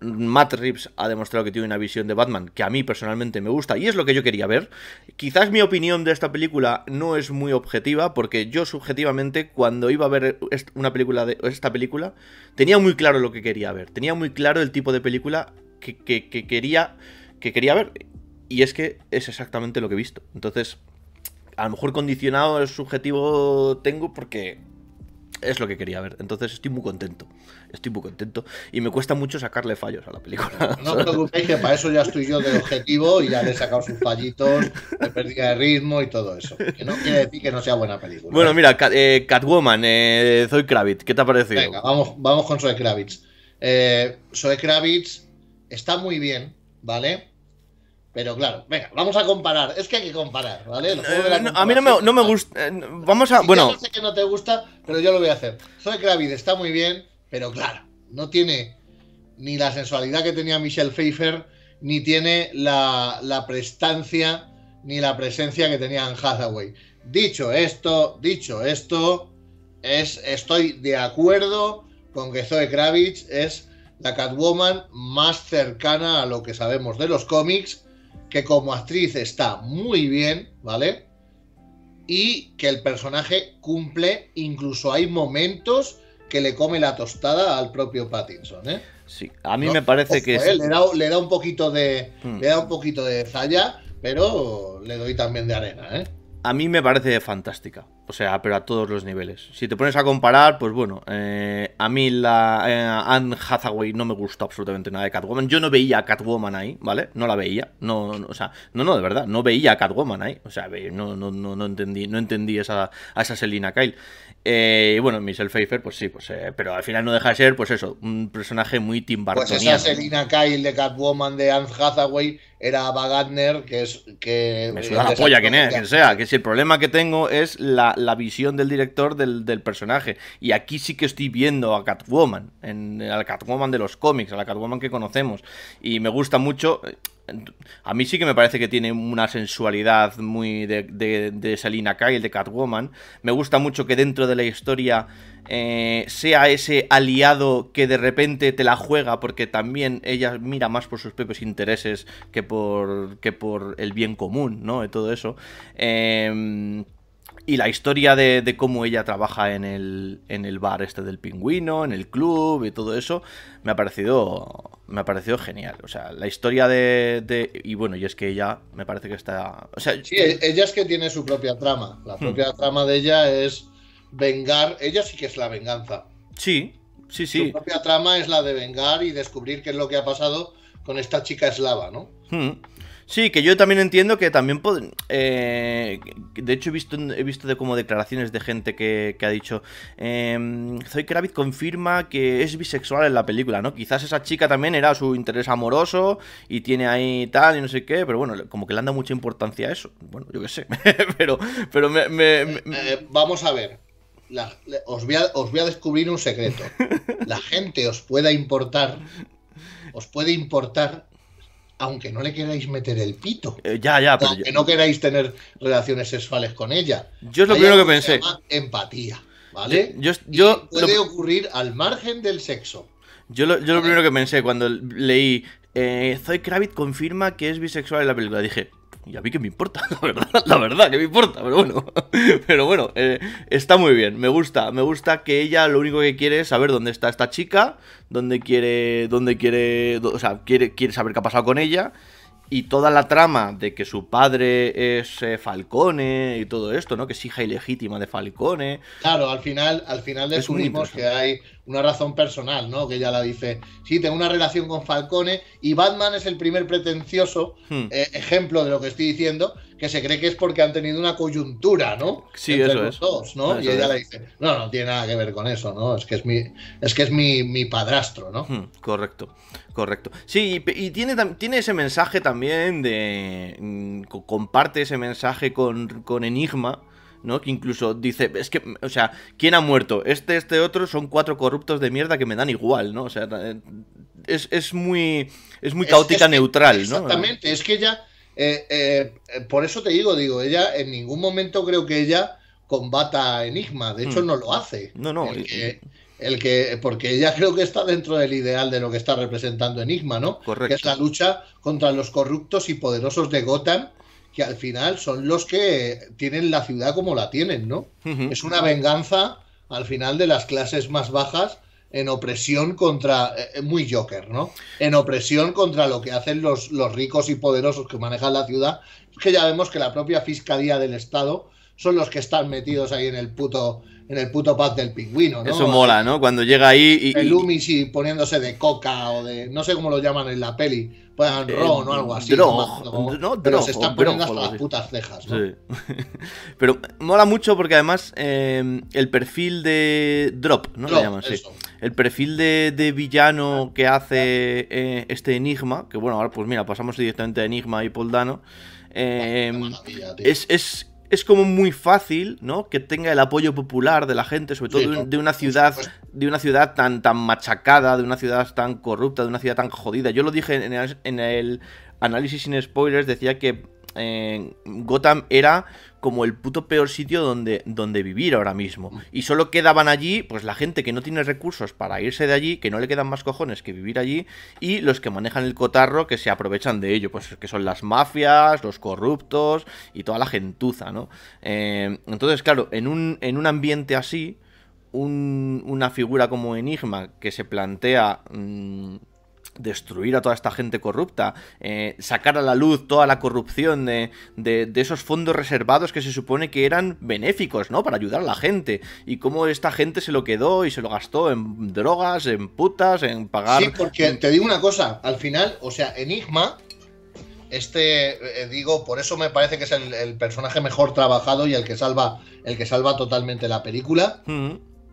Matt Reeves ha demostrado que tiene una visión de Batman que a mí personalmente me gusta y es lo que yo quería ver. Quizás mi opinión de esta película no es muy objetiva porque yo subjetivamente cuando iba a ver una película de esta película tenía muy claro lo que quería ver, tenía muy claro el tipo de película que, que quería que quería ver y es que es exactamente lo que he visto. Entonces, a lo mejor condicionado el subjetivo tengo porque es lo que quería ver. Entonces estoy muy contento. Estoy muy contento. Y me cuesta mucho sacarle fallos a la película. No os preocupéis que para eso ya estoy yo de objetivo y ya le he sacado sus fallitos de pérdida de ritmo y todo eso. Que no quiere decir que no sea buena película. Bueno, mira, eh, Catwoman, eh, Zoe Kravitz, ¿qué te ha parecido? Venga, vamos, vamos con Zoe Kravitz. Eh, Zoe Kravitz está muy bien, ¿vale? Pero claro, venga, vamos a comparar. Es que hay que comparar, ¿vale? Eh, a mí no me, gusta. Eh, vamos a. bueno. Yo sé que no te gusta, pero yo lo voy a hacer. Zoe Kravitz está muy bien, pero claro, no tiene ni la sensualidad que tenía Michelle Pfeiffer, ni tiene la, la prestancia, ni la presencia que tenía Anne Hathaway. Dicho esto, dicho esto, es, estoy de acuerdo con que Zoe Kravitz es la Catwoman más cercana a lo que sabemos de los cómics que como actriz está muy bien, ¿vale? Y que el personaje cumple, incluso hay momentos que le come la tostada al propio Pattinson, ¿eh? Sí, a mí me parece que ¿eh? le, da, un poquito de hmm. le da un poquito de pero le doy también de arena, ¿eh? a mí me parece fantástica. O sea, pero a todos los niveles. Si te pones a comparar, pues bueno, eh, a mí la eh, Anne Hathaway no me gustó absolutamente nada de Catwoman. Yo no veía a Catwoman ahí, ¿vale? No la veía. No, no o sea, no, no, de verdad, no veía a Catwoman ahí. O sea, no, no, no, no entendí, no entendí esa, a esa Selina Kyle. Eh, y bueno, Michelle Pfeiffer, pues sí, pues, eh, pero al final no deja de ser, pues eso, un personaje muy Tim Pues esa Selina Kyle de Catwoman de Anne Hathaway era Ava que es. Que, Me suda la polla quien es, sea. Que si el problema que tengo es la, visión del director del, personaje. Y aquí sí que estoy viendo a Catwoman, en, a la Catwoman de los cómics, a la Catwoman que conocemos. Y me gusta mucho, a mí sí que me parece que tiene una sensualidad muy de, de, Selina Kyle, de Catwoman. Me gusta mucho que dentro de la historia eh, sea ese aliado que de repente te la juega porque también ella mira más por sus propios intereses que por, que por el bien común, ¿no? Y todo eso. Eh, y la historia de, cómo ella trabaja en el, en el, bar este del pingüino, en el club y todo eso, me ha parecido, me ha parecido genial. O sea, la historia de, Y bueno, y es que ella me parece que está... O sí, e, ella es que tiene su propia trama. La hmm. propia trama de ella es vengar... Ella sí que es la venganza. Sí, sí, sí. Su propia trama es la de vengar y descubrir qué es lo que ha pasado con esta chica eslava, ¿no? Hmm. Sí, que yo también entiendo que también eh, de hecho, he visto, he visto de como declaraciones de gente que, ha dicho. Eh, Zoe Kravitz confirma que es bisexual en la película, ¿no? Quizás esa chica también era su interés amoroso y tiene ahí tal y no sé qué, pero bueno, como que le anda mucha importancia a eso. Bueno, yo qué sé. pero pero me, eh, eh, vamos a ver. os, os voy a descubrir un secreto. La gente os pueda importar. Os puede importar aunque no le queráis meter el pito. Eh, ya, ya, pero Aunque no queráis tener relaciones sexuales con ella. Yo es lo primero que pensé. empatía, ¿vale? Eh, yo, yo, puede ocurrir al margen del sexo. Yo lo, yo lo primero que pensé cuando leí eh, Zoe Kravitz confirma que es bisexual en la película, dije, y a mí que me importa, la verdad, la verdad que me importa, pero bueno, pero bueno, eh, está muy bien, me gusta, me gusta que ella lo único que quiere es saber dónde está esta chica, dónde quiere, dónde quiere, o sea, quiere, quiere saber qué ha pasado con ella y toda la trama de que su padre es eh, Falcone y todo esto, ¿no? Que es hija ilegítima de Falcone. Claro, al final, al final descubrimos que hay una razón personal, ¿no? Que ella la dice, sí, tengo una relación con Falcone y Batman es el primer pretencioso hmm. eh, ejemplo de lo que estoy diciendo, que se cree que es porque han tenido una coyuntura, ¿no? Sí, Entre eso los dos, ¿no? y ella le dice, no, no tiene nada que ver con eso, ¿no? Es que es mi, es que es mi, padrastro, ¿no? Hmm, correcto. Correcto. Sí, y, tiene, tiene, ese mensaje también de... Mm, comparte ese mensaje con, Enigma. ¿no? Que incluso dice, es que, o sea, ¿quién ha muerto? Este, este otro, son cuatro corruptos de mierda que me dan igual, ¿no? O sea, eh, es, muy, es muy caótica neutral, ¿no? Exactamente, es que ella, eh, eh, por eso te digo, digo, ella en ningún momento creo que ella combata a Enigma, de hecho hmm. no lo hace. No, no el que, porque ya creo que está dentro del ideal de lo que está representando Enigma, ¿no? Correcto. Que es la lucha contra los corruptos y poderosos de Gotham, que al final son los que tienen la ciudad como la tienen, ¿no? Es una venganza al final de las clases más bajas en opresión contra, eh, eh, muy Joker, ¿no? En opresión contra lo que hacen los, los ricos y poderosos que manejan la ciudad, que ya vemos que la propia Fiscalía del Estado son los que están metidos ahí en el puto en el puto pad del pingüino, ¿no? Eso mola, ¿no? Cuando llega ahí y. El Lumis poniéndose de coca o de. No sé cómo lo llaman en la peli. Puedan eh, ron o algo así. no, pero se están poniendo hasta las putas cejas, ¿no? Sí. pero mola mucho porque además em, el perfil de Drop, ¿no? Drop, llaman así. El perfil de, villano que hace eh, este Enigma, que bueno, ahora pues mira, pasamos directamente a Enigma y Poldano. Em, es, es es como muy fácil, ¿no? Que tenga el apoyo popular de la gente, sobre todo de, una ciudad, de una ciudad tan, tan machacada, de una ciudad tan corrupta, de una ciudad tan jodida. Yo lo dije en el análisis sin spoilers, decía que Gotham era como el puto peor sitio donde, donde vivir ahora mismo. Mm. Y solo quedaban allí, pues la gente que no tiene recursos para irse de allí, que no le quedan más cojones que vivir allí, y los que manejan el cotarro que se aprovechan de ello, pues que son las mafias, los corruptos y toda la gentuza, ¿no? Eh, entonces, claro, en un, en un ambiente así, una figura como Enigma que se plantea... Mm, destruir a toda esta gente corrupta, eh, sacar a la luz toda la corrupción de, de, esos fondos reservados que se supone que eran benéficos, ¿no? Para ayudar a la gente. Y cómo esta gente se lo quedó y se lo gastó en drogas, en putas, en pagar... Sí, porque te digo una cosa, al final, o sea, Enigma, este, eh, digo, por eso me parece que es el, personaje mejor trabajado y el que salva, el que salva totalmente la película.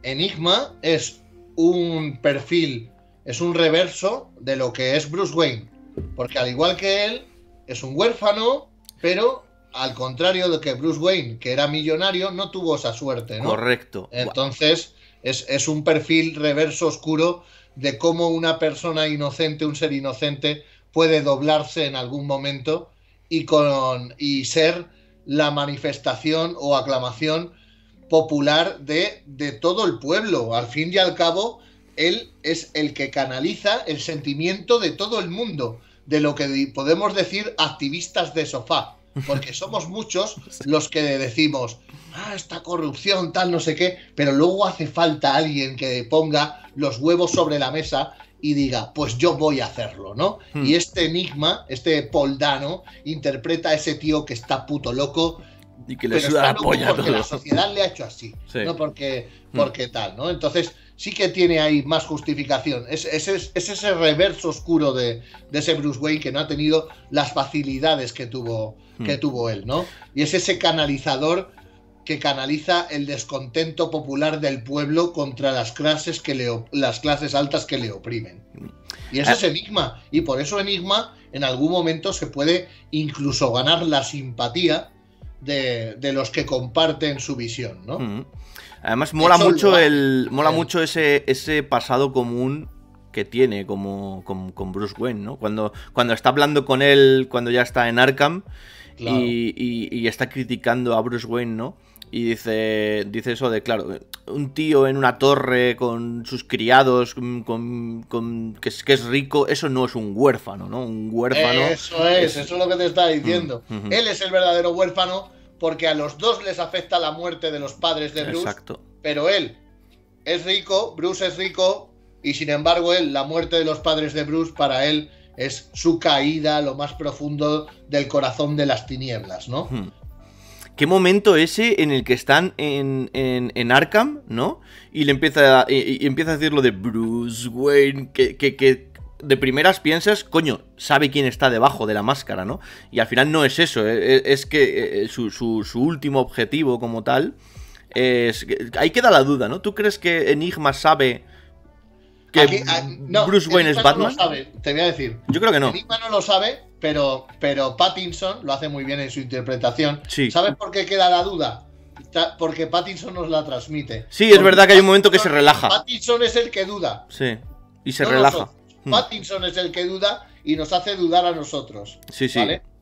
Enigma es un perfil es un reverso de lo que es Bruce Wayne. Porque al igual que él, es un huérfano, pero al contrario de que Bruce Wayne, que era millonario, no tuvo esa suerte, ¿no? Correcto. Entonces, es, es un perfil reverso oscuro de cómo una persona inocente, un ser inocente, puede doblarse en algún momento y, con, y ser la manifestación o aclamación popular de, de todo el pueblo. Al fin y al cabo, él es el que canaliza el sentimiento de todo el mundo, de lo que podemos decir activistas de sofá, porque somos muchos los que decimos, ah, esta corrupción, tal, no sé qué, pero luego hace falta alguien que ponga los huevos sobre la mesa y diga, pues yo voy a hacerlo, ¿no? Hmm. Y este enigma, este Poldano, interpreta a ese tío que está puto loco. Y que le suda la polla Porque la sociedad le ha hecho así, ¿no? Porque, hmm. porque tal, ¿no? Entonces, sí que tiene ahí más justificación. Es, ese reverso oscuro de, ese Bruce Wayne que no ha tenido las facilidades que tuvo, hmm. que tuvo él, ¿no? Y es ese canalizador que canaliza el descontento popular del pueblo contra las clases, que las clases altas que le oprimen. Y ah. ese es Enigma. Y por eso Enigma en algún momento se puede incluso ganar la simpatía de, los que comparten su visión, ¿no? Hmm. Además, mola mucho ¿eh? el. Mola mucho ese, ese pasado común que tiene como, con Bruce Wayne, ¿no? Cuando, cuando está hablando con él, cuando ya está en Arkham y, está criticando a Bruce Wayne, ¿no? Y dice, dice eso de, claro, un tío en una torre con sus criados, mm, con, que, es, que, es, rico, eso no es un huérfano, ¿no? Un huérfano. Eso es, eso es lo que te está diciendo. Mm, él es el verdadero huérfano porque a los dos les afecta la muerte de los padres de Bruce. Exacto. Pero él es rico, Bruce es rico, y sin embargo él, la muerte de los padres de Bruce para él es su caída lo más profundo del corazón de las tinieblas, ¿no? Hmm. Qué momento ese en el que están en, en, en Arkham, ¿no? Y le empieza a, empieza a decir lo de Bruce Wayne, que, que, que de primeras piensas, coño, sabe quién está debajo de la máscara, ¿no? Y al final no es eso, eh, eh, es, que eh, su, último objetivo como tal es... Ahí queda la duda, ¿no? ¿Tú crees que Enigma sabe que ah, Bruce Wayne es Batman? No te voy a decir. Yo creo que no. Enigma no lo sabe, pero, pero Pattinson lo hace muy bien en su interpretación. Sí. ¿Sabes por qué queda la duda? Porque Pattinson nos la transmite. Sí, es verdad que hay un momento que se relaja. Pattinson es el que duda. Sí. Y se relaja. Hmm. Pattinson es el que duda y nos hace dudar a nosotros. Sí, sí.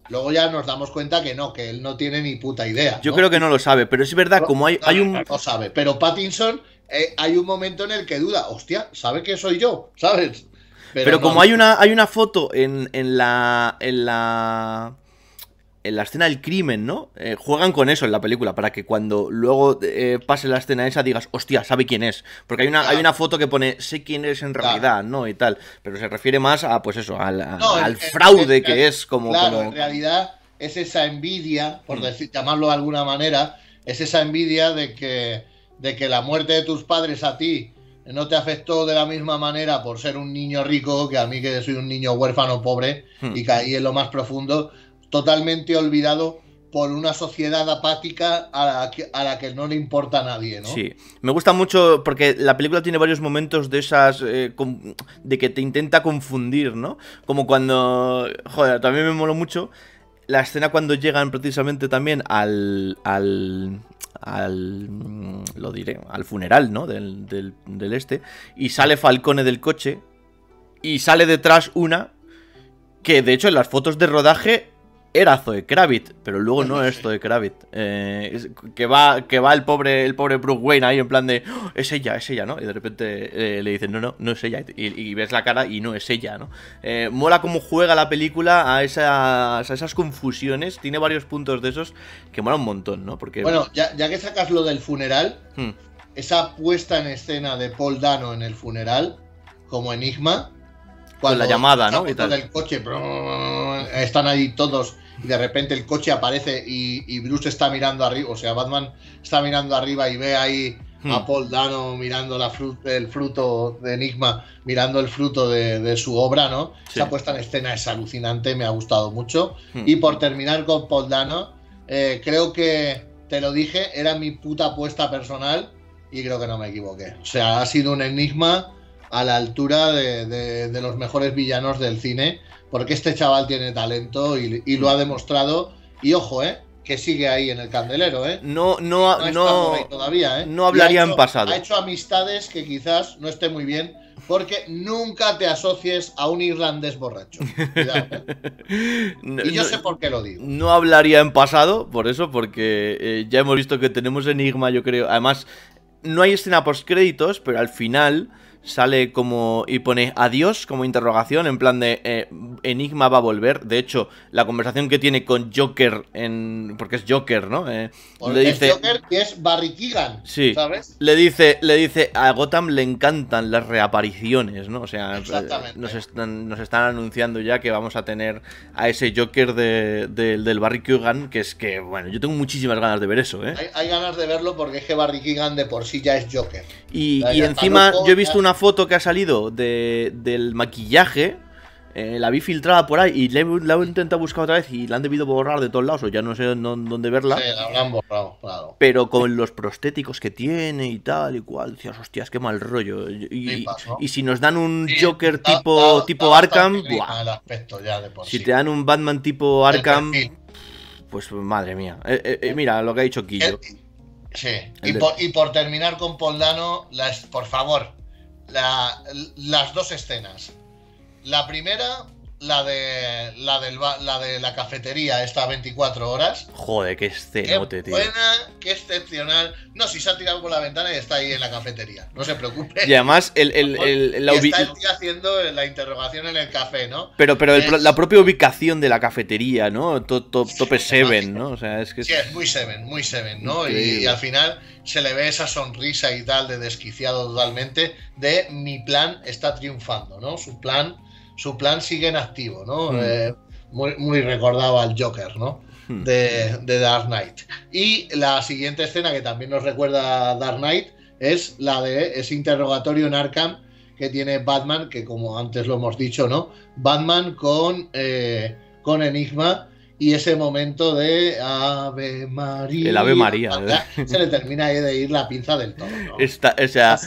Luego ya nos damos cuenta que no, que él no tiene ni puta idea. Yo creo que no lo sabe, pero es verdad, como hay, hay un. No sabe, pero Pattinson eh, hay un momento en el que duda, hostia, ¿sabe que soy yo? ¿Sabes? Pero, como hay una, hay una foto en, en la. en la en la escena del crimen, ¿no? Eh, juegan con eso en la película, para que cuando luego eh, pase la escena esa digas, hostia, sabe quién es. Porque hay una, hay ah. una foto que pone, sé quién es en realidad, ¿no? Y tal. Pero se refiere más a, pues eso, al, fraude que es como... Claro, en realidad es esa envidia, por mm. decir, llamarlo de alguna manera, es esa envidia de que, de que la muerte de tus padres a ti no te afectó de la misma manera por ser un niño rico que a mí que soy un niño huérfano pobre mm. y que ahí en lo más profundo totalmente olvidado por una sociedad apática a la, que, no le importa a nadie, ¿no? Sí, me gusta mucho porque la película tiene varios momentos de esas, eh, de que te intenta confundir, ¿no? Como cuando, joder, también me moló mucho la escena cuando llegan precisamente también al, al al mm, lo diré, al funeral, ¿no? Del, del, del, este. Y sale Falcone del coche. Y sale detrás una. Que de hecho en las fotos de rodaje era Zoe Kravitz, pero luego no es Zoe Kravitz. Eh, que, va, que va el pobre, el pobre Bruce Wayne ahí en plan de, oh, es ella, es ella, ¿no? Y de repente eh, le dicen, no, no, no es ella. Y, ves la cara y no es ella, ¿no? Eh, mola cómo juega la película a esas, a esas confusiones. Tiene varios puntos de esos que mola un montón, ¿no? Porque... Bueno, ya, que sacas lo del funeral, hmm. esa puesta en escena de Paul Dano en el funeral, como enigma, cuando, la llamada, ¿no? Y tal. coche, pero están ahí todos y de repente el coche aparece y, Bruce está mirando arriba, o sea, Batman está mirando arriba y ve ahí hmm. a Paul Dano mirando la el fruto de Enigma, mirando el fruto de, su obra, ¿no? Sí. Esa puesta en escena es alucinante, me ha gustado mucho. Hmm. Y por terminar con Paul Dano, eh, creo que, te lo dije, era mi puta apuesta personal y creo que no me equivoqué. O sea, ha sido un enigma a la altura de, los mejores villanos del cine, porque este chaval tiene talento y, lo ha demostrado. Y ojo, ¿eh? que sigue ahí en el candelero, ¿eh? No, no, no, no todavía, eh. no hablaría en pasado. Ha hecho amistades que quizás no esté muy bien. Porque nunca te asocies a un irlandés borracho. Eh. y yo sé por qué lo digo. No hablaría en pasado, por eso, porque eh, ya hemos visto que tenemos Enigma, yo creo. Además, no hay escena post créditos, pero al final sale como y pone adiós como interrogación, en plan de eh, Enigma va a volver. De hecho, la conversación que tiene con Joker, en porque es Joker, ¿no? Eh, le dice, es Joker que es Barry Keegan, sí, Le dice, le dice, a Gotham le encantan las reapariciones, ¿no? O sea, eh, nos están, anunciando ya que vamos a tener a ese Joker del Barry Keegan, que es que, bueno, yo tengo muchísimas ganas de ver eso, ¿eh? Hay, ganas de verlo porque es que Barry Keegan de por sí ya es Joker. Y, encima yo he visto una foto que ha salido de, del maquillaje. Eh, la vi filtrada por ahí y la he, intentado buscar otra vez y la han debido borrar de todos lados, o ya no sé dónde verla. Pero con los prostéticos que tiene y tal y cual, decías, hostias, qué mal rollo. Y, si nos dan un Joker tipo, tipo Arkham, si te dan un Batman tipo Arkham, pues madre mía. Eh, eh, mira lo que ha dicho Quillo. y por, terminar con Poldano, por favor, las dos escenas. La primera la de la la de la cafetería esta 24 horas. Joder, qué escenote, qué buena, qué excepcional. No, si se ha tirado por la ventana y está ahí en la cafetería. No se preocupe. Y además el, está el haciendo la interrogación en el café, ¿no? Pero pero la propia ubicación de la cafetería, ¿no? Top, top, tope 7, ¿no? O sea, es que Sí, es muy seven muy seven ¿no? Y, y al final se le ve esa sonrisa y tal de desquiciado totalmente de mi plan está triunfando, ¿no? Su plan su plan sigue en activo, ¿no? Hmm. Eh, muy, recordado al Joker, ¿no? Hmm. De, Dark Knight. Y la siguiente escena que también nos recuerda a Dark Knight es la de ese interrogatorio en Arkham que tiene Batman, que como antes lo hemos dicho, ¿no? Batman con, eh, con Enigma y ese momento de Ave María. El Ave María. Ah, ¿verdad? Se le termina de ir la pinza del todo. ¿no? o sea,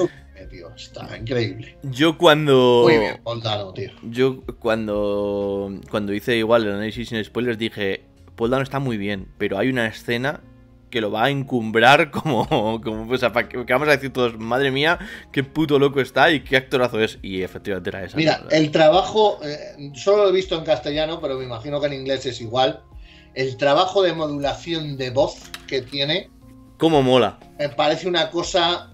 tío. Está increíble. Yo cuando. Muy bien, Poldano, tío. Yo cuando. Cuando hice igual el análisis sin spoilers dije. Poldano está muy bien, pero hay una escena que lo va a encumbrar como. como pues, que, vamos a decir todos, madre mía, qué puto loco está y qué actorazo es. Y efectivamente era esa. Mira, el trabajo. Eh, solo lo he visto en castellano, pero me imagino que en inglés es igual. El trabajo de modulación de voz que tiene. ¿Cómo mola? Me parece una cosa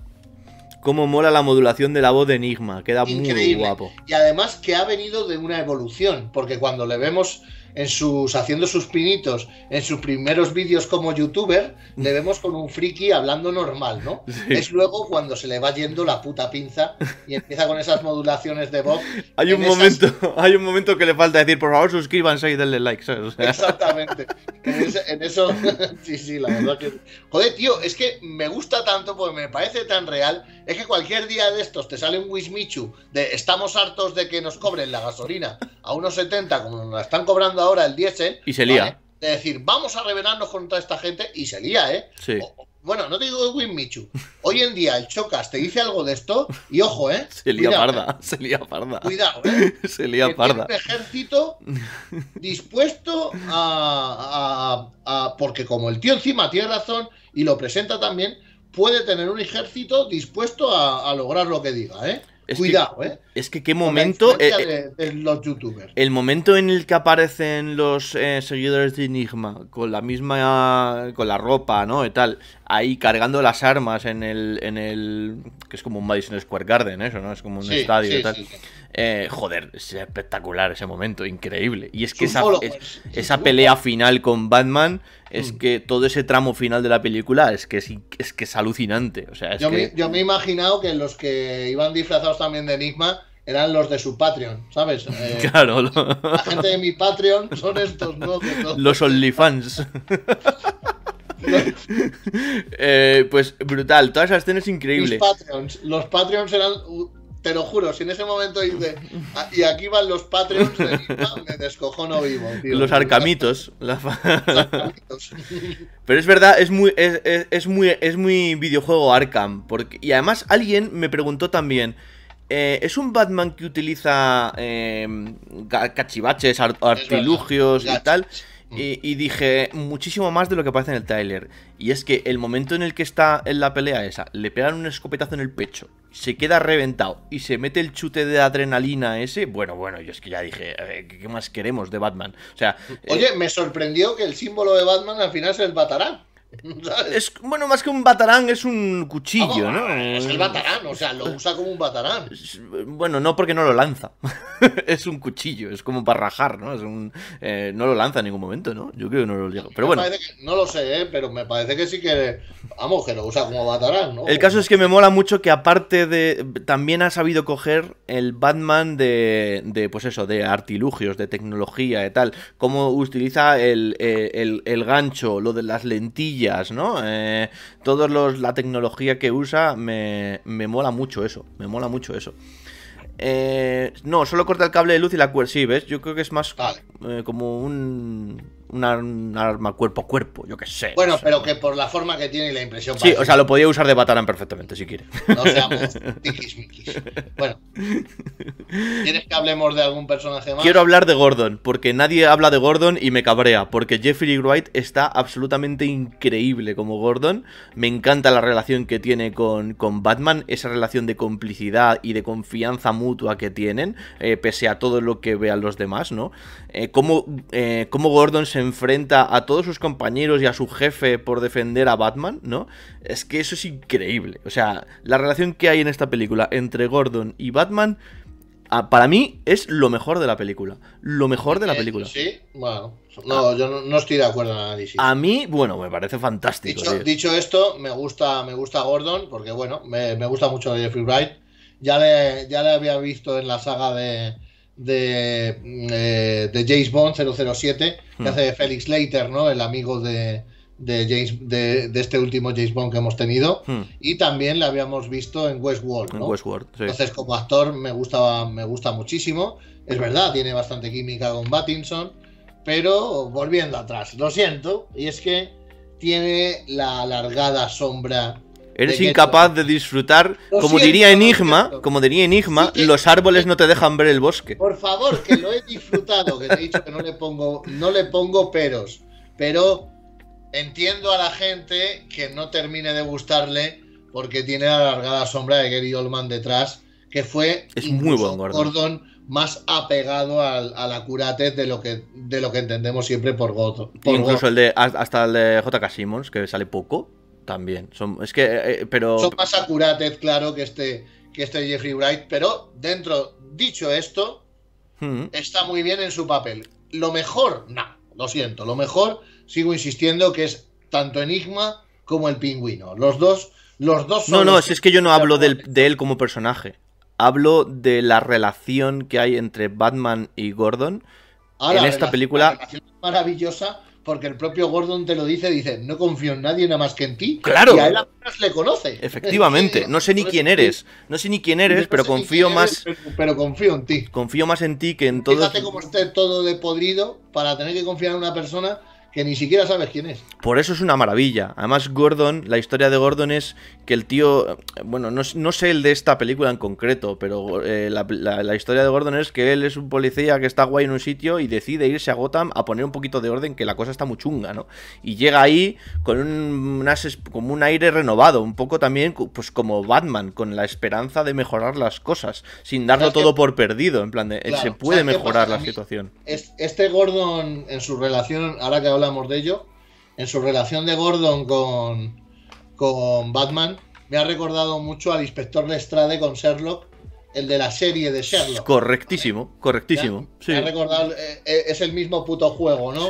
cómo mola la modulación de la voz de Enigma, queda muy guapo. Y además que ha venido de una evolución, porque cuando le vemos en sus haciendo sus pinitos, en sus primeros vídeos como youtuber, le vemos con un friki hablando normal, ¿no? Es luego cuando se le va yendo la puta pinza y empieza con esas modulaciones de voz. Hay un momento, hay un momento que le falta decir, por favor, suscríbanse y denle like, Exactamente. En, eso, sí, sí, la verdad que Joder, tío, es que me gusta tanto porque me parece tan real, es que cualquier día de estos te sale un Wismichu de estamos hartos de que nos cobren la gasolina a unos 70 como nos la están cobrando ahora el diésel. Y se lía. De decir, vamos a rebelarnos contra esta gente y se lía, ¿eh? bueno, no te digo Win Michu. Hoy en día el Chocas te dice algo de esto y ojo, ¿eh? Se lía parda, ¿eh? se lía parda. Cuidado, ¿eh? Se lía parda. un ejército dispuesto a, Porque como el tío encima tiene razón y lo presenta también, puede tener un ejército dispuesto a, a, lograr lo que diga, ¿eh? Es Cuidado, que, ¿eh? Es que qué momento. Eh, de, los youtubers. El momento en el que aparecen los eh, seguidores de Enigma con la misma. con la ropa, ¿no? Y tal. Ahí cargando las armas en el. En el que es como un Madison Square Garden, eso, ¿no? Es como un estadio y tal. Eh, joder, es espectacular ese momento, increíble. Y es que esa, esa pelea final con Batman, es mm. que todo ese tramo final de la película es que es, alucinante. O sea, yo, me, he imaginado que los que iban disfrazados también de Enigma eran los de su Patreon, ¿sabes? Eh, claro. La gente de mi Patreon son estos, ¿no? Los OnlyFans. Eh, pues brutal, todas esas escenas increíbles. Los Patreons eran te lo juro, si en ese momento dice, ah, y aquí van los Patreons de me descojono vivo, tío. Los arcamitos. Pero es verdad, es muy, es, muy, es muy videojuego Arkham. Porque, y además alguien me preguntó también, eh, ¿es un Batman que utiliza eh, cachivaches, artilugios y tal? Y, dije, muchísimo más de lo que aparece en el tráiler. Y es que el momento en el que está en la pelea esa, le pegan un escopetazo en el pecho, se queda reventado y se mete el chute de adrenalina ese. Bueno, bueno, yo es que ya dije, ¿qué más queremos de Batman? O sea. Oye, eh, me sorprendió que el símbolo de Batman al final se el es, bueno, más que un batarán es un cuchillo, ah, ¿no? Es el batarán, o sea, lo usa como un batarán. Bueno, no porque no lo lanza. es un cuchillo, es como para rajar, ¿no? Eh, no lo lanza en ningún momento, ¿no? Yo creo que no lo llega. Pero bueno. no lo sé, ¿eh? pero me parece que sí que. Vamos, que lo usa como batarán, ¿no? El caso es que me mola mucho que aparte de. También ha sabido coger el Batman de. de pues eso, de artilugios, de tecnología y tal. Cómo utiliza eh, el, el gancho, lo de las lentillas ¿no? Eh, todos los, la tecnología que usa me, me mola mucho eso, me mola mucho eso. Eh, no, solo corta el cable de luz y la cuerda. Sí, ¿ves? Yo creo que es más eh, como un un arma cuerpo a cuerpo, yo qué sé. Bueno, pero que por la forma que tiene y la impresión. Sí, o sea, lo podía usar de Batarán perfectamente si quiere. No seamos Bueno, ¿quieres que hablemos de algún personaje más? Quiero hablar de Gordon, porque nadie habla de Gordon y me cabrea, porque Jeffrey Wright está absolutamente increíble como Gordon. Me encanta la relación que tiene con, con Batman, esa relación de complicidad y de confianza mutua que tienen, eh, pese a todo lo que vean los demás, ¿no? Eh, eh, cómo, Gordon se enfrenta a todos sus compañeros y a su jefe por defender a Batman, ¿no? Es que eso es increíble. O sea, la relación que hay en esta película entre Gordon y Batman, ah, para mí es lo mejor de la película. Lo mejor de la eh, película. Sí, bueno. No, ah. yo no, estoy de acuerdo en el análisis. A mí, bueno, me parece fantástico. Dicho, esto, me gusta, me gusta Gordon, porque bueno, me, gusta mucho Jeffrey Wright. Ya ya le había visto en la saga de, Mm, eh, de, James Bond 007, que hmm. hace de Felix Leiter, ¿no? El amigo de, James, de, este último James Bond que hemos tenido. Hmm. Y también la habíamos visto en Westworld. Entonces, como actor, me, gustaba, me gusta muchísimo. Es verdad, tiene bastante química con Battinson. Pero volviendo atrás, lo siento, y es que tiene la alargada sombra Eres incapaz de disfrutar, como diría Enigma, como diría Enigma, los árboles no te dejan ver el bosque. Por favor, que lo he disfrutado, que te he dicho que no le pongo, no le pongo peros, pero entiendo a la gente que no termine de gustarle porque tiene la alargada sombra de Gary Oldman detrás, que fue es muy Gordon. más apegado al, a la curatez de lo que de lo que entendemos siempre por Goto. incluso el de hasta el de J.K. Simmons, que sale poco. También. Son, es que, eh, eh, pero... más acurates, claro, que este, que este Jeffrey Wright, pero dentro, dicho esto, hmm. está muy bien en su papel. Lo mejor, no, lo siento, lo mejor, sigo insistiendo, que es tanto Enigma como el pingüino. Los dos, los dos son... No, no, es que yo no hablo de él como personaje. Hablo de la relación que hay entre Batman y Gordon. en esta película... maravillosa porque el propio Gordon te lo dice, dice, no confío en nadie nada más que en ti. Claro. Y a él apenas le conoce. Efectivamente, no sé ni quién eres, no sé ni quién eres, pero confío más... pero, confío en ti. Confío más en ti que en todo... Fíjate cómo esté todo de podrido para tener que confiar en una persona que ni siquiera sabes quién es. Por eso es una maravilla. Además, Gordon, la historia de Gordon es que el tío, bueno, no, sé el de esta película en concreto, pero eh, la, historia de Gordon es que él es un policía que está guay en un sitio y decide irse a Gotham a poner un poquito de orden, que la cosa está muy chunga, ¿no? Y llega ahí con un, como un aire renovado, un poco también pues como Batman, con la esperanza de mejorar las cosas, sin darlo todo por perdido, en plan de, eh, se puede mejorar la situación. Este Gordon en su relación, ahora que habla de ello, en su relación de Gordon con, con Batman, me ha recordado mucho al inspector Lestrade con Sherlock, el de la serie de Sherlock. Correctísimo, correctísimo. ha eh, eh, es el mismo puto juego, ¿no?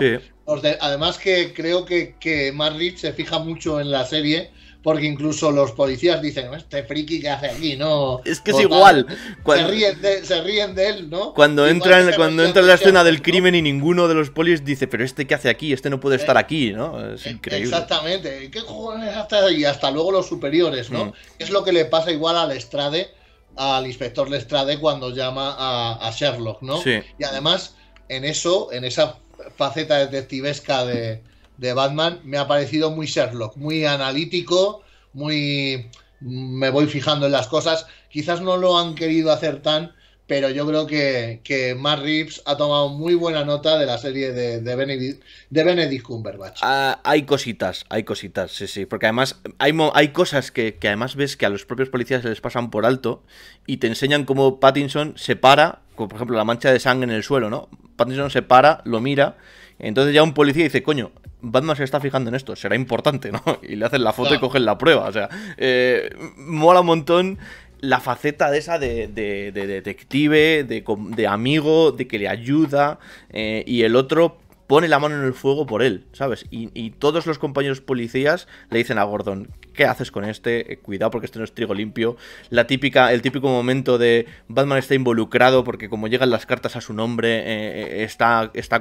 además que creo que, que se fija mucho en la serie porque incluso los policías dicen, este friki que hace aquí, ¿no? Es que es igual. se, ríen de, él, ¿no? Cuando entran, cuando, entra en la este escena del crimen y ninguno de los polis dice, pero este que hace aquí, este no puede eh, estar aquí, ¿no? Es eh, increíble. Exactamente. ¿Qué cojones hasta Y hasta luego los superiores, ¿no? Mm. Es lo que le pasa igual al Estrade, al inspector Lestrade cuando llama a Sherlock, ¿no? Sí. Y además, en eso, en esa faceta detectivesca de de Batman me ha parecido muy Sherlock, muy analítico, muy me voy fijando en las cosas. Quizás no lo han querido hacer tan, pero yo creo que, que Matt Reeves ha tomado muy buena nota de la serie de, de, Benedict, de Cumberbatch. Ah, hay cositas, hay cositas, sí, sí. Porque además hay, hay cosas que, que, además ves que a los propios policías se les pasan por alto y te enseñan cómo Pattinson se para, como por ejemplo la mancha de sangre en el suelo, ¿no? Pattinson se para, lo mira entonces ya un policía dice, coño, Batman se está fijando en esto, será importante, ¿no? Y le hacen la foto y cogen la prueba. O sea, eh, mola un montón la faceta de esa de, detective, de, amigo, de que le ayuda, eh, y el otro pone la mano en el fuego por él, ¿sabes? Y, todos los compañeros policías le dicen a Gordon, ¿qué haces con este? Cuidado porque este no es trigo limpio. La típica, el típico momento de Batman está involucrado porque como llegan las cartas a su nombre, eh, está, está,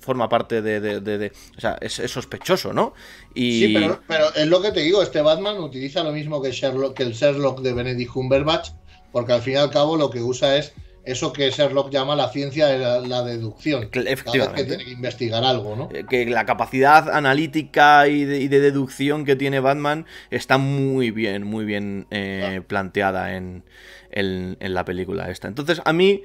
forma parte de... o sea, es, sospechoso, ¿no? Y... Sí, pero, es lo que te digo, este Batman utiliza lo mismo que, Sherlock, que el Sherlock de Benedict Cumberbatch, porque al fin y al cabo lo que usa es eso que Sherlock llama la ciencia de la, deducción. Efectivamente. que tiene que investigar algo, ¿no? Eh, que la capacidad analítica y de, deducción que tiene Batman está muy bien, muy bien eh, planteada en, la película esta. Entonces, a mí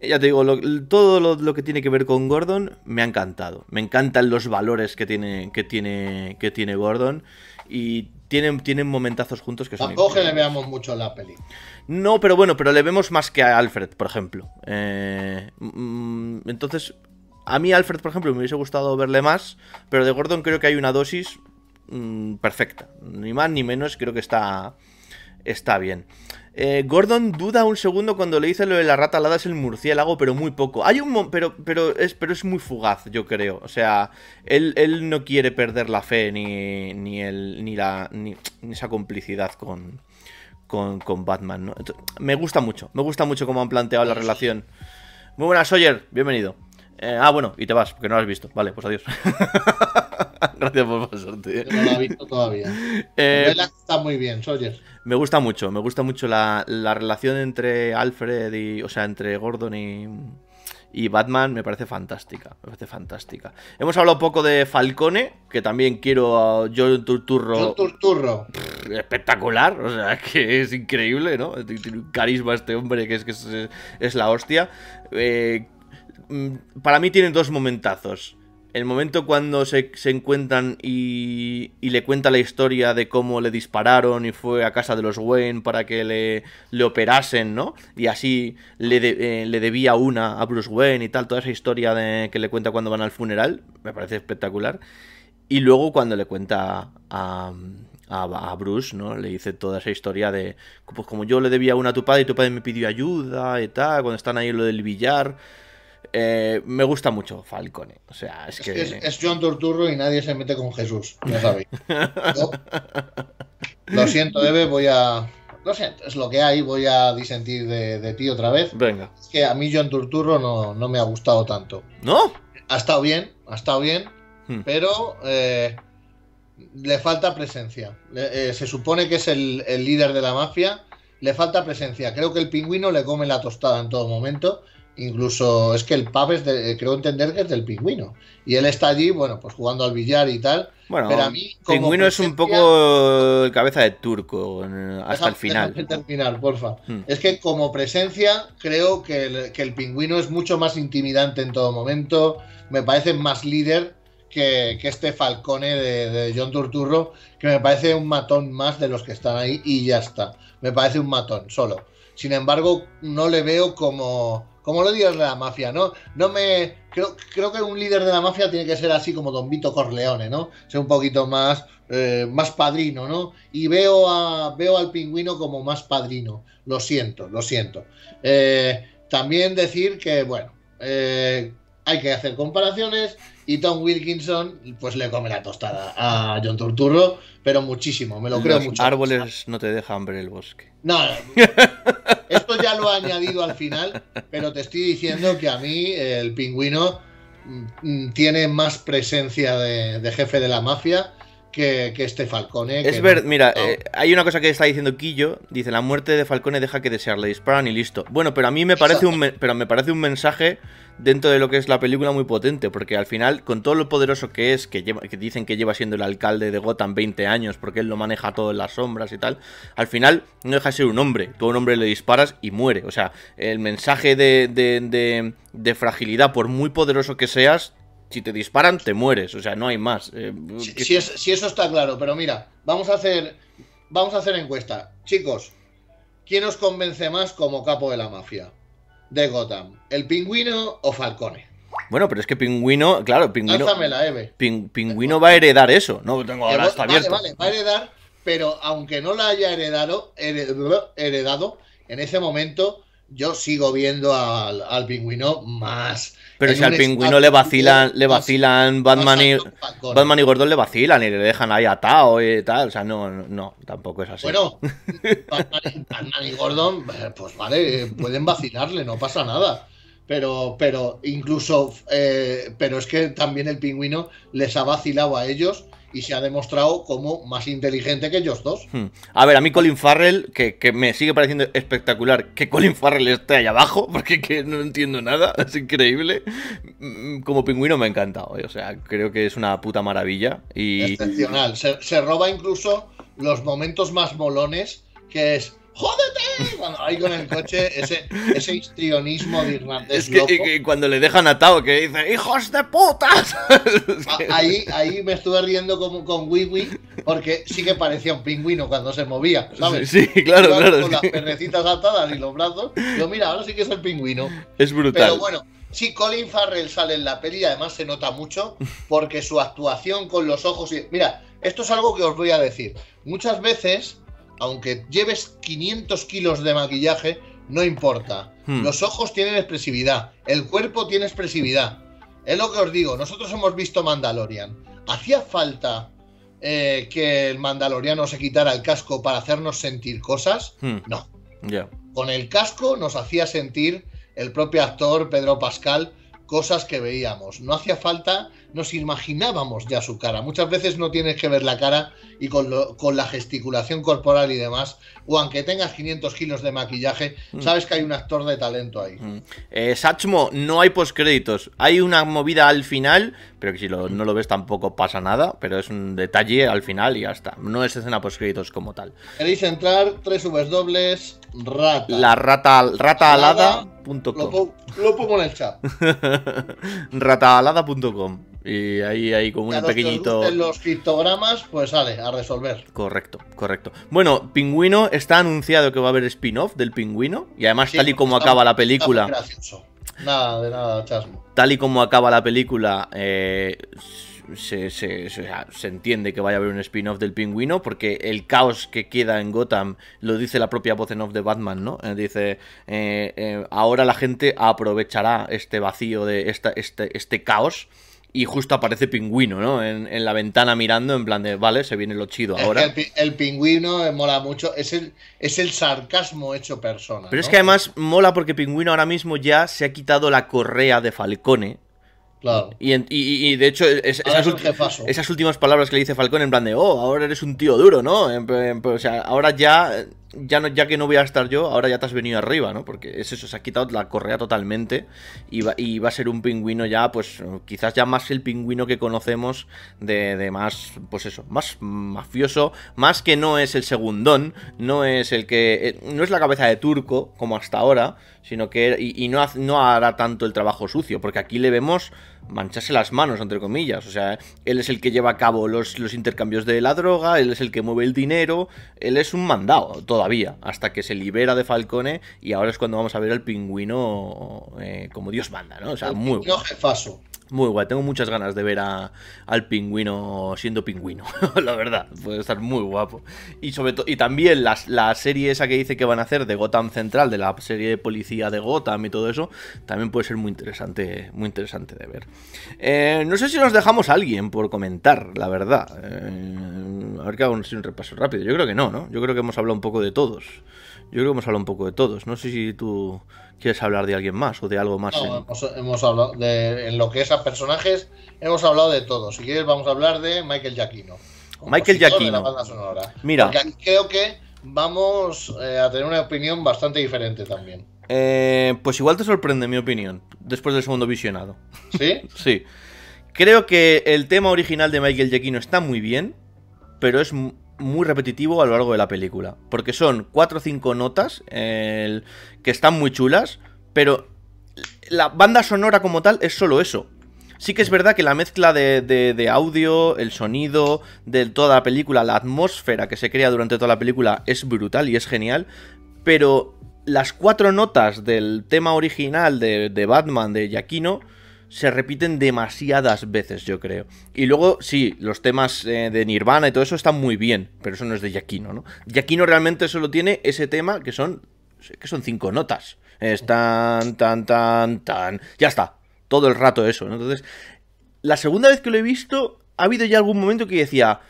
eh, ya te digo, todo lo, que tiene que ver con Gordon me ha encantado. Me encantan los valores que tiene, que tiene, que tiene Gordon. Y tienen, tienen momentazos juntos que son. Tampoco le veamos mucho la peli. No, pero bueno, pero le vemos más que a Alfred, por ejemplo. Eh, mm, entonces, a mí Alfred, por ejemplo, me hubiese gustado verle más, pero de Gordon creo que hay una dosis mm, perfecta. Ni más ni menos, creo que está, está bien. Eh, Gordon duda un segundo cuando le dice lo de la rata alada es el murciélago, pero muy poco. Hay un pero, pero es, pero es muy fugaz, yo creo. O sea, él, no quiere perder la fe ni, el, ni la ni, esa complicidad con, con, Batman. me gusta mucho, me gusta mucho cómo han planteado la relación. Muy buenas, Sawyer, bienvenido. Eh, ah, bueno, y te vas, porque no has visto. Vale, pues adiós. Gracias por pasarte. no lo he visto todavía. Eh, está muy bien, Sawyer. Me gusta mucho, me gusta mucho la, relación entre Alfred y. O sea, entre Gordon y. Batman me parece fantástica, me parece fantástica. Hemos hablado un poco de Falcone, que también quiero a John Turturro. Turturro. espectacular, o sea, que es increíble, ¿no? Tiene un carisma este hombre que es, que es, la hostia. Eh, mm, para mí tiene dos momentazos el momento cuando se, encuentran y, y, le cuenta la historia de cómo le dispararon y fue a casa de los Wayne para que le, le operasen, ¿no? Y así le, eh, le, debía una a Bruce Wayne y tal, toda esa historia de, que le cuenta cuando van al funeral, me parece espectacular. Y luego cuando le cuenta a, a, a Bruce, ¿no? Le dice toda esa historia de, pues como yo le debía una a tu padre y tu padre me pidió ayuda y tal, cuando están ahí lo del billar eh, me gusta mucho Falcone. O sea, es, que. Es, John Torturro y nadie se mete con Jesús, ya sabéis. Lo siento, Eve, voy a. Lo siento, es lo que hay, voy a disentir de, ti otra vez. Venga. Es que a mí John Turturro no, me ha gustado tanto. ¿No? Ha estado bien, ha estado bien, hmm. pero eh, le falta presencia. Eh, se supone que es el, el líder de la mafia, le falta presencia. Creo que el pingüino le come la tostada en todo momento Incluso es que el pub es eh, creo entender que es del pingüino. Y él está allí, bueno, pues jugando al billar y tal. Bueno, pero a mí, como pingüino es un poco cabeza de turco hasta el final. porfa. Hmm. Es que como presencia creo que el, pingüino es mucho más intimidante en todo momento. Me parece más líder que, este Falcone de, de, John Turturro, que me parece un matón más de los que están ahí y ya está. Me parece un matón solo. Sin embargo, no le veo como, como lo es de la mafia, ¿no? No me. Creo, que un líder de la mafia tiene que ser así como Don Vito Corleone, ¿no? Ser un poquito más, eh, más padrino, ¿no? Y veo a, veo al pingüino como más padrino. Lo siento, lo siento. Eh, también decir que, bueno, eh, hay que hacer comparaciones y Tom Wilkinson pues le come la tostada a John Turturro, pero muchísimo, me lo creo Los árboles no te dejan ver el bosque. No, esto ya lo ha añadido al final, pero te estoy diciendo que a mí el pingüino mm, mm, tiene más presencia de, jefe de la mafia que, este Falcone. Es verdad, mira, eh, hay una cosa que está diciendo Quillo, dice, la muerte de Falcone deja que desearle disparan y listo. Bueno, pero a mí me parece, un, pero me parece un mensaje dentro de lo que es la película muy potente, porque al final, con todo lo poderoso que es, que, dicen que lleva siendo el alcalde de Gotham 20 años, porque él lo maneja todo en las sombras y tal, al final no deja de ser un hombre. Tú un hombre le disparas y muere. O sea, el mensaje de, de, fragilidad, por muy poderoso que seas, si te disparan, te mueres. O sea, no hay más. Eh, si, eso está claro, pero mira, vamos a hacer. Vamos a hacer encuesta. Chicos, ¿quién os convence más como capo de la mafia? de Gotham. ¿El pingüino o Falcone? Bueno, pero es que Pingüino, claro, Pingüino. pingüino va a heredar eso. No tengo ahora, está Vale, vale, va a heredar, pero aunque no la haya heredado, heredado, heredado en ese momento yo sigo viendo al, al Pingüino más pero si al pingüino le vacilan, le vacilan Batman y, Batman y Gordon le vacilan y le dejan ahí atado y tal. O sea, no, no, tampoco es así. Bueno, Batman, y Gordon, eh, pues vale, eh, pueden vacilarle, no pasa nada pero, pero incluso, eh, pero es que también el pingüino les ha vacilado a ellos y se ha demostrado como más inteligente que ellos dos. Hmm. A ver, a mí Colin Farrell, que, me sigue pareciendo espectacular que Colin Farrell esté allá abajo, porque que no entiendo nada, es increíble. Mm, como pingüino me ha encantado, eh, o sea, creo que es una puta maravilla. Y... Excepcional, se roba incluso los momentos más molones, que es ¡Jódete! Cuando hay con el coche, ese, ese histrionismo de irlandés. Es que, Y cuando le dejan atado, que dice, ¡hijos de putas! Ahí, ahí me estuve riendo como con Wiwi, porque sí que parecía un pingüino cuando se movía, ¿sabes? Sí, claro, claro. Con las perrecitas atadas y los brazos. Yo, mira, ahora sí que es el pingüino. Es brutal. Pero bueno. Sí, Colin Farrell sale en la peli, además se nota mucho, porque su actuación con los ojos y. Mira, esto es algo que os voy a decir. Muchas veces aunque lleves 500 kilos de maquillaje, no importa. Hmm. Los ojos tienen expresividad, el cuerpo tiene expresividad. Es lo que os digo, nosotros hemos visto Mandalorian. ¿Hacía falta eh, que el mandaloriano se quitara el casco para hacernos sentir cosas? Hmm. No. Con el casco nos hacía sentir el propio actor Pedro Pascal cosas que veíamos. No hacía falta nos imaginábamos ya su cara. Muchas veces no tienes que ver la cara y con, la gesticulación corporal y demás, o aunque tengas 500 kilos de maquillaje, mm. sabes que hay un actor de talento ahí. Mm. Eh, Sachmo, no hay postcréditos. Hay una movida al final, pero que si no lo ves tampoco pasa nada, pero es un detalle al final y ya está. No es escena postcréditos como tal. Queréis entrar, tres subes dobles, rata. La rata, rata alada lo, pongo en el chat. Ratabalada.com. Y ahí hay como un pequeñito. En los criptogramas, pues sale, a resolver. Correcto, correcto. Bueno, Pingüino está anunciado que va a haber spin-off del Pingüino. Y además, tal y como acaba la película. Nada, de nada, chasmo. Tal y como acaba la película, eh, se, se, se, entiende que vaya a haber un spin-off del pingüino, porque el caos que queda en Gotham lo dice la propia voz en off de Batman, ¿no? Eh, dice, eh, eh, ahora la gente aprovechará este vacío de este, este, caos y justo aparece pingüino, ¿no? En, en, la ventana mirando, en plan de, vale, se viene lo chido ahora. El, pingüino mola mucho, es el, es el sarcasmo hecho persona. Pero es que además mola porque pingüino ahora mismo ya se ha quitado la correa de Falcone y, de hecho, esas, últimas palabras que le dice Falcón en plan de, oh, ahora eres un tío duro, ¿no? o sea, ahora ya, ya, no, ya que no voy a estar yo, ahora ya te has venido arriba, ¿no? Porque es eso, se ha quitado la correa totalmente y va, a ser un pingüino ya, pues quizás ya más el pingüino que conocemos de, de más, pues eso, más mafioso, más que no es el segundón, no es el que, eh, no es la cabeza de turco como hasta ahora, sino que y, no, no hará tanto el trabajo sucio, porque aquí le vemos mancharse las manos, entre comillas. O sea, él es el que lleva a cabo los, los intercambios de la droga, él es el que mueve el dinero, él es un mandado todavía, hasta que se libera de Falcone y ahora es cuando vamos a ver al pingüino eh, como Dios manda, ¿no? O sea, muy... Muy guay, tengo muchas ganas de ver a, al pingüino siendo pingüino, la verdad, puede estar muy guapo. Y sobre y también la serie esa que dice que van a hacer de Gotham Central, de la serie de policía de Gotham y todo eso, también puede ser muy interesante, muy interesante de ver. Eh, no sé si nos dejamos a alguien por comentar, la verdad. Eh, a ver que hago un, un repaso rápido. Yo creo que no, ¿no? Yo creo que hemos hablado un poco de todos yo creo que hemos hablado un poco de todos. No sé si tú quieres hablar de alguien más o de algo más. hemos, hablado de en lo que es a personajes, hemos hablado de todos. Si quieres, vamos a hablar de Michael Giacchino. Michael Giacchino. Mira. creo que vamos eh, a tener una opinión bastante diferente también. Eh, pues igual te sorprende mi opinión, después del segundo visionado. ¿Sí? sí. Creo que el tema original de Michael Giacchino está muy bien, pero es muy repetitivo a lo largo de la película. Porque son cuatro o cinco notas que están muy chulas, pero la banda sonora como tal es solo eso. Sí que es verdad que la mezcla de, audio, el sonido de toda la película, la atmósfera que se crea durante toda la película es brutal y es genial, pero las cuatro notas del tema original de, Batman de Yakino se repiten demasiadas veces, yo creo. Y luego, sí, los temas eh, de Nirvana y todo eso están muy bien, pero eso no es de Yaquino, ¿no? Yaquino realmente solo tiene ese tema que son, que son cinco notas. Es tan, tan, tan, tan. Ya está. Todo el rato eso, ¿no? Entonces, la segunda vez que lo he visto, ha habido ya algún momento que decía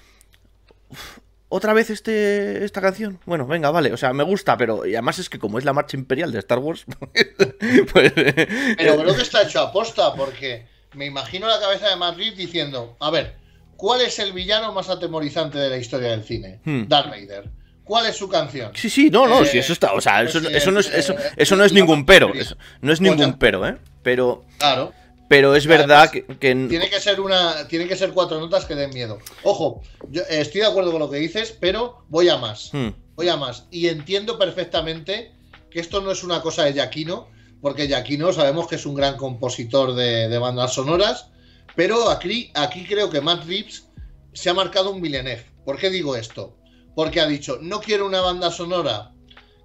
otra vez este, esta canción. Bueno, venga, vale. O sea, me gusta, pero y además es que como es la marcha imperial de Star Wars, pues, Pero eh, creo que está hecho a posta, porque me imagino la cabeza de Madrid diciendo, a ver, ¿cuál es el villano más atemorizante de la historia del cine? Dark hmm. Darth Vader. ¿Cuál es su canción? Sí, sí, no, no, eh, sí, eso está, o sea, eso, pues no es, eh, eso, eso no es ningún pero, no es ningún pero, ¿eh? Pero... Claro. Pero es verdad que, Tiene que ser una. Tiene que ser cuatro notas que den miedo. Ojo, yo eh, estoy de acuerdo con lo que dices, pero voy a más. Hmm. Voy a más. Y entiendo perfectamente que esto no es una cosa de Yaquino, porque Yaquino sabemos que es un gran compositor de, bandas sonoras. Pero aquí, creo que Matt Reeves se ha marcado un Villeneuve. ¿Por qué digo esto? Porque ha dicho, no quiero una banda sonora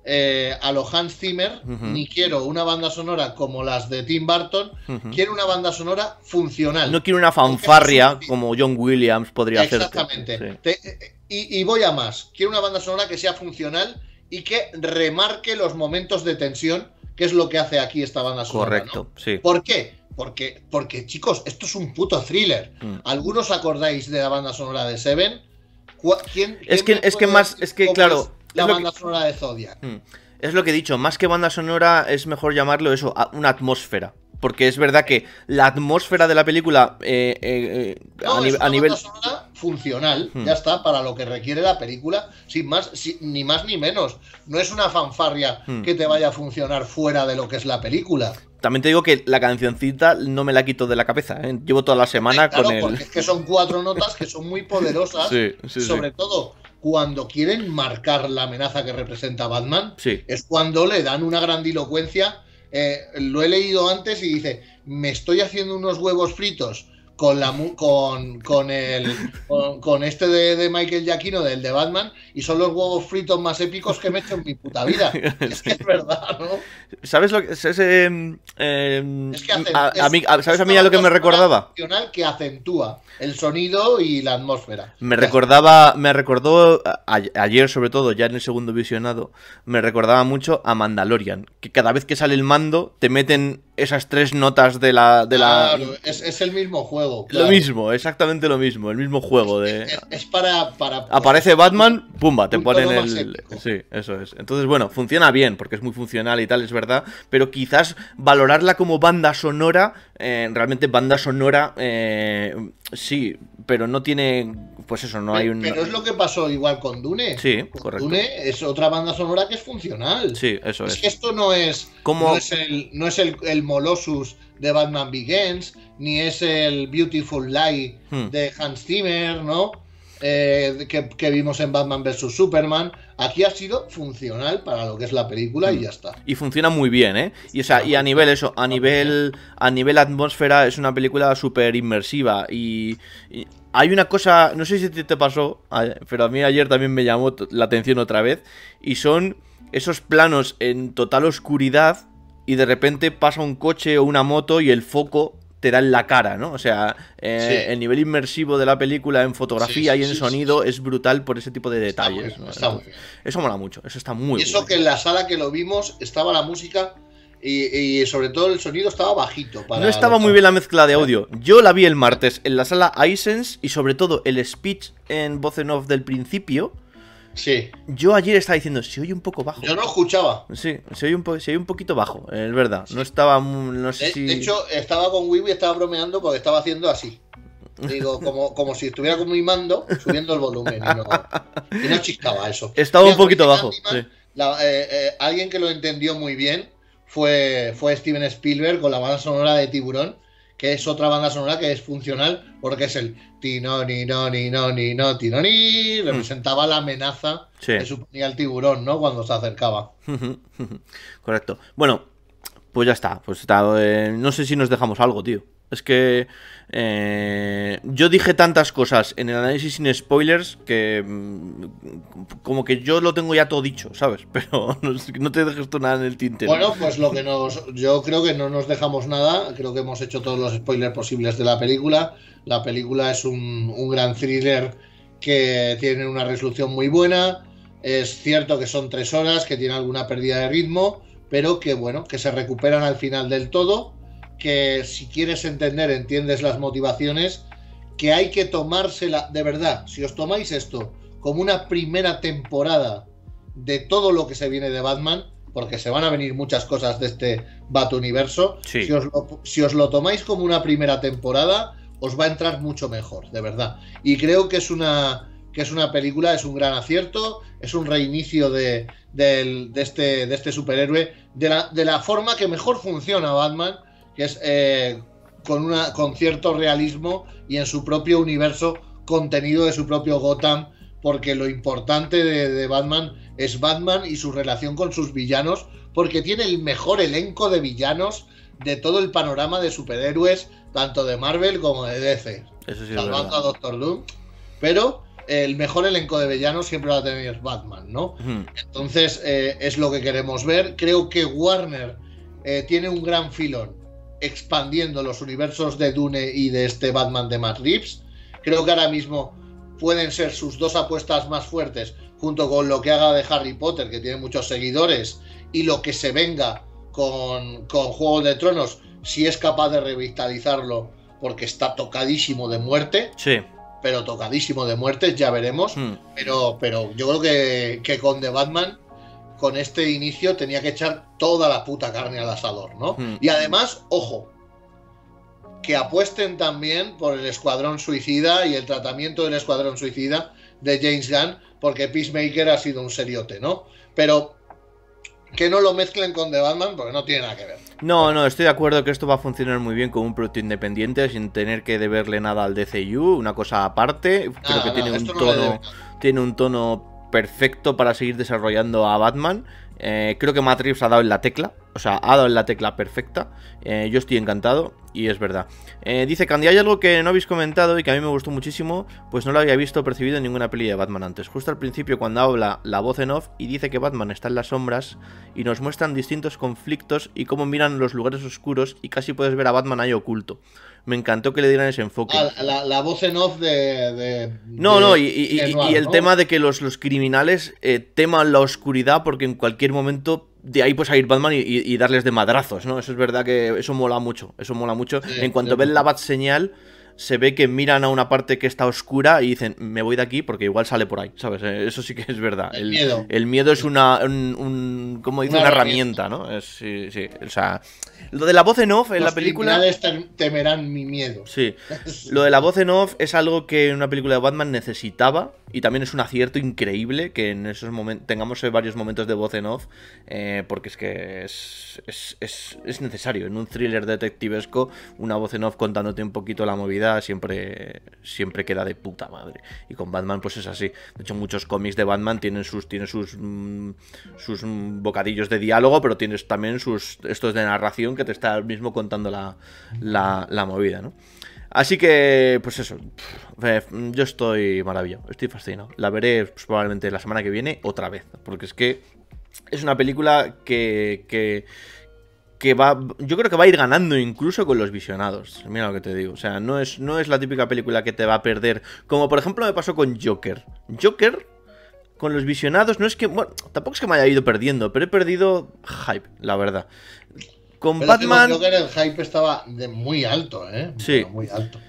eh, a lo Hans Zimmer, ni quiero una banda sonora como las de Tim Burton, quiero una banda sonora funcional. No quiero una fanfarria como John Williams podría hacer. Exactamente. Eh, y, voy a más, quiero una banda sonora que sea funcional y que remarque los momentos de tensión, que es lo que hace aquí esta banda sonora. Correcto, sí. ¿Por qué? Porque, porque, chicos, esto es un puto thriller. Mm. ¿Algunos acordáis de la banda sonora de Seven? es, que, es que, más, es que claro, la banda sonora de Zodiac. Mm. Es lo que he dicho, más que banda sonora es mejor llamarlo eso, una atmósfera. Porque es verdad que la atmósfera de la película eh, eh, eh a, es una nivel... Banda sonora funcional, mm. ya está, para lo que requiere la película, sin más, ni más ni menos. No es una fanfarria mm. que te vaya a funcionar fuera de lo que es la película. También te digo que la cancioncita no me la quito de la cabeza, ¿eh? llevo toda la semana con el... Porque es que son cuatro notas que son muy poderosas, sobre todo cuando quieren marcar la amenaza que representa Batman, es cuando le dan una grandilocuencia. Eh, lo he leído antes y dice, me estoy haciendo unos huevos fritos con la con, con el con, este de, Michael Giacchino del de Batman y son los huevos fritos más épicos que me he hecho en mi puta vida. Es que es verdad, ¿no? ¿Sabes lo que es ese, eh, em, em, es que a, mí, ¿sabes a mí a lo que me recordaba? que acentúa el sonido y la atmósfera. Me recordaba me recordó ayer sobre todo ya en el segundo visionado me recordaba mucho a Mandalorian, que cada vez que sale el mando te meten esas tres notas de la. De la... Claro, es, el mismo juego. Lo mismo, exactamente lo mismo, el mismo juego. de Es, para, Aparece Batman, pumba, te ponen el. Sí, eso es. Entonces, bueno, funciona bien, porque es muy funcional y tal, es verdad. Pero quizás valorarla como banda sonora, eh, realmente banda sonora, eh, sí, pero no tiene. Pues eso, no hay un. Pero es lo que pasó igual con Dune. Sí, correcto. Dune es otra banda sonora que es funcional. Sí, eso es. Que esto no es. Como... No es el, no es el Molossus de Batman Begins, ni es el Beautiful Lie hmm. de Hans Zimmer, ¿no? Eh, que, vimos en Batman vs. Superman. Aquí ha sido funcional para lo que es la película y hmm. ya está. Y funciona muy bien, ¿eh? Y, a nivel eso, a nivel, a nivel atmósfera es una película súper inmersiva. Y, hay una cosa, no sé si te pasó, pero a mí ayer también me llamó la atención otra vez. Y son esos planos en total oscuridad y de repente pasa un coche o una moto y el foco te da en la cara, ¿no? O sea, eh, el nivel inmersivo de la película en fotografía y en sonido es brutal por ese tipo de detalles. Eso mola mucho, eso está muy y eso que en la sala que lo vimos estaba la música y, sobre todo el sonido estaba bajito. no estaba muy bien la mezcla de audio. Yo la vi el martes en la sala iSense y sobre todo el speech en voz en off del principio Sí. Yo ayer estaba diciendo, se oye un poco bajo. Yo no escuchaba. Sí, se oye un, poquito bajo, es verdad. No estaba. No de, hecho, estaba con Wiwi y estaba bromeando porque estaba haciendo así. Digo, como, como si estuviera con mi mando subiendo el volumen. Y no, eso. Estaba un poquito bajo. Eh, eh, alguien que lo entendió muy bien fue, fue Steven Spielberg con la banda sonora de Tiburón que es otra banda sonora que es funcional porque es el tinoni, no ni no, tinoni, mm. representaba la amenaza que suponía el tiburón, ¿no? Cuando se acercaba. Correcto. Bueno, pues ya está. Pues está, eh, no sé si nos dejamos algo, tío. Es que eh, yo dije tantas cosas en el análisis sin spoilers que mm, como que yo lo tengo ya todo dicho, ¿sabes? Pero no, te dejes tú nada en el tinte. Bueno, pues lo que nos... Yo creo que no nos dejamos nada, creo que hemos hecho todos los spoilers posibles de la película. La película es un, un gran thriller que tiene una resolución muy buena. Es cierto que son tres horas, que tiene alguna pérdida de ritmo, pero que bueno, que se recuperan al final del todo que si quieres entender, entiendes las motivaciones, que hay que tomársela, de verdad, si os tomáis esto como una primera temporada de todo lo que se viene de Batman, porque se van a venir muchas cosas de este Bat Universo, si, os lo, si os lo tomáis como una primera temporada, os va a entrar mucho mejor, de verdad. Y creo que es una, que es una película, es un gran acierto, es un reinicio de, este, de este, superhéroe, de la, de la forma que mejor funciona Batman, que es eh, con, una, con cierto realismo y en su propio universo contenido de su propio Gotham, porque lo importante de, Batman es Batman y su relación con sus villanos, porque tiene el mejor elenco de villanos de todo el panorama de superhéroes, tanto de Marvel como de DC. salvando a Doctor Doom. Pero eh, el mejor elenco de villanos siempre va a tener Batman, ¿no? Entonces eh, es lo que queremos ver. Creo que Warner tiene un gran filón expandiendo los universos de Dune y de este Batman de Matt Reeves. Creo que ahora mismo pueden ser sus dos apuestas más fuertes, junto con lo que haga de Harry Potter, que tiene muchos seguidores, y lo que se venga con, con Juego de Tronos, si es capaz de revitalizarlo, porque está tocadísimo de muerte. Sí. Pero tocadísimo de muerte, ya veremos. Hmm. Pero, pero yo creo que, que con The Batman con este inicio tenía que echar toda la puta carne al asador, ¿no? Hmm. Y además, ojo, que apuesten también por el Escuadrón Suicida y el tratamiento del Escuadrón Suicida de James Gunn, porque Peacemaker ha sido un seriote, ¿no? Pero que no lo mezclen con The Batman porque no tiene nada que ver. No, no, estoy de acuerdo que esto va a funcionar muy bien con un producto independiente sin tener que deberle nada al DCU, una cosa aparte. Creo que tiene, un tono, tiene un tono perfecto para seguir desarrollando a Batman. Eh, creo que Matrix ha dado en la tecla o sea, ha dado en la tecla perfecta. Eh, yo estoy encantado y es verdad. Eh, dice Candy, hay algo que no habéis comentado y que a mí me gustó muchísimo, pues no lo había visto o percibido en ninguna peli de Batman antes. Justo al principio cuando habla la voz en off y dice que Batman está en las sombras y nos muestran distintos conflictos y cómo miran los lugares oscuros y casi puedes ver a Batman ahí oculto. Me encantó que le dieran ese enfoque. Ah, la, voz en off de... no, no, y, el tema de que los, criminales eh, teman la oscuridad porque en cualquier momento de ahí pues a ir Batman y, darles de madrazos, ¿no? Eso es verdad que eso mola mucho, eso mola mucho. en cuanto ven la bat señal, se ve que miran a una parte que está oscura y dicen, me voy de aquí porque igual sale por ahí, ¿sabes? Eh, eso sí que es verdad. El, miedo. El miedo es una, un, como dice, una, herramienta, ¿no? sí, sí, o sea... Lo de la voz en off en la película... temerán mi miedo. Sí. Lo de la voz en off es algo que en una película de Batman necesitaba y también es un acierto increíble que en esos momentos tengamos varios momentos de voz en off, eh, porque es que es, es, es, necesario. En un thriller detectivesco, una voz en off contándote un poquito la movida siempre, siempre queda de puta madre. Y con Batman, pues es así. De hecho, muchos cómics de Batman tienen sus, tienen sus, mm, sus mm, bocadillos de diálogo, pero tienes también sus estos de narración que te está mismo contando la, la, la movida, ¿no? Así que, pues eso, eh, yo estoy maravilloso, estoy fascinado. La veré pues, probablemente la semana que viene otra vez, porque es que es una película que, que, va, yo creo que va a ir ganando incluso con los visionados, mira lo que te digo, o sea, no es, no es la típica película que te va a perder, como por ejemplo me pasó con Joker. Joker con los visionados no es que, bueno, tampoco es que me haya ido perdiendo, pero he perdido hype, la verdad. Con Batman. creo que el hype estaba de muy alto, ¿eh? Sí. Muy alto.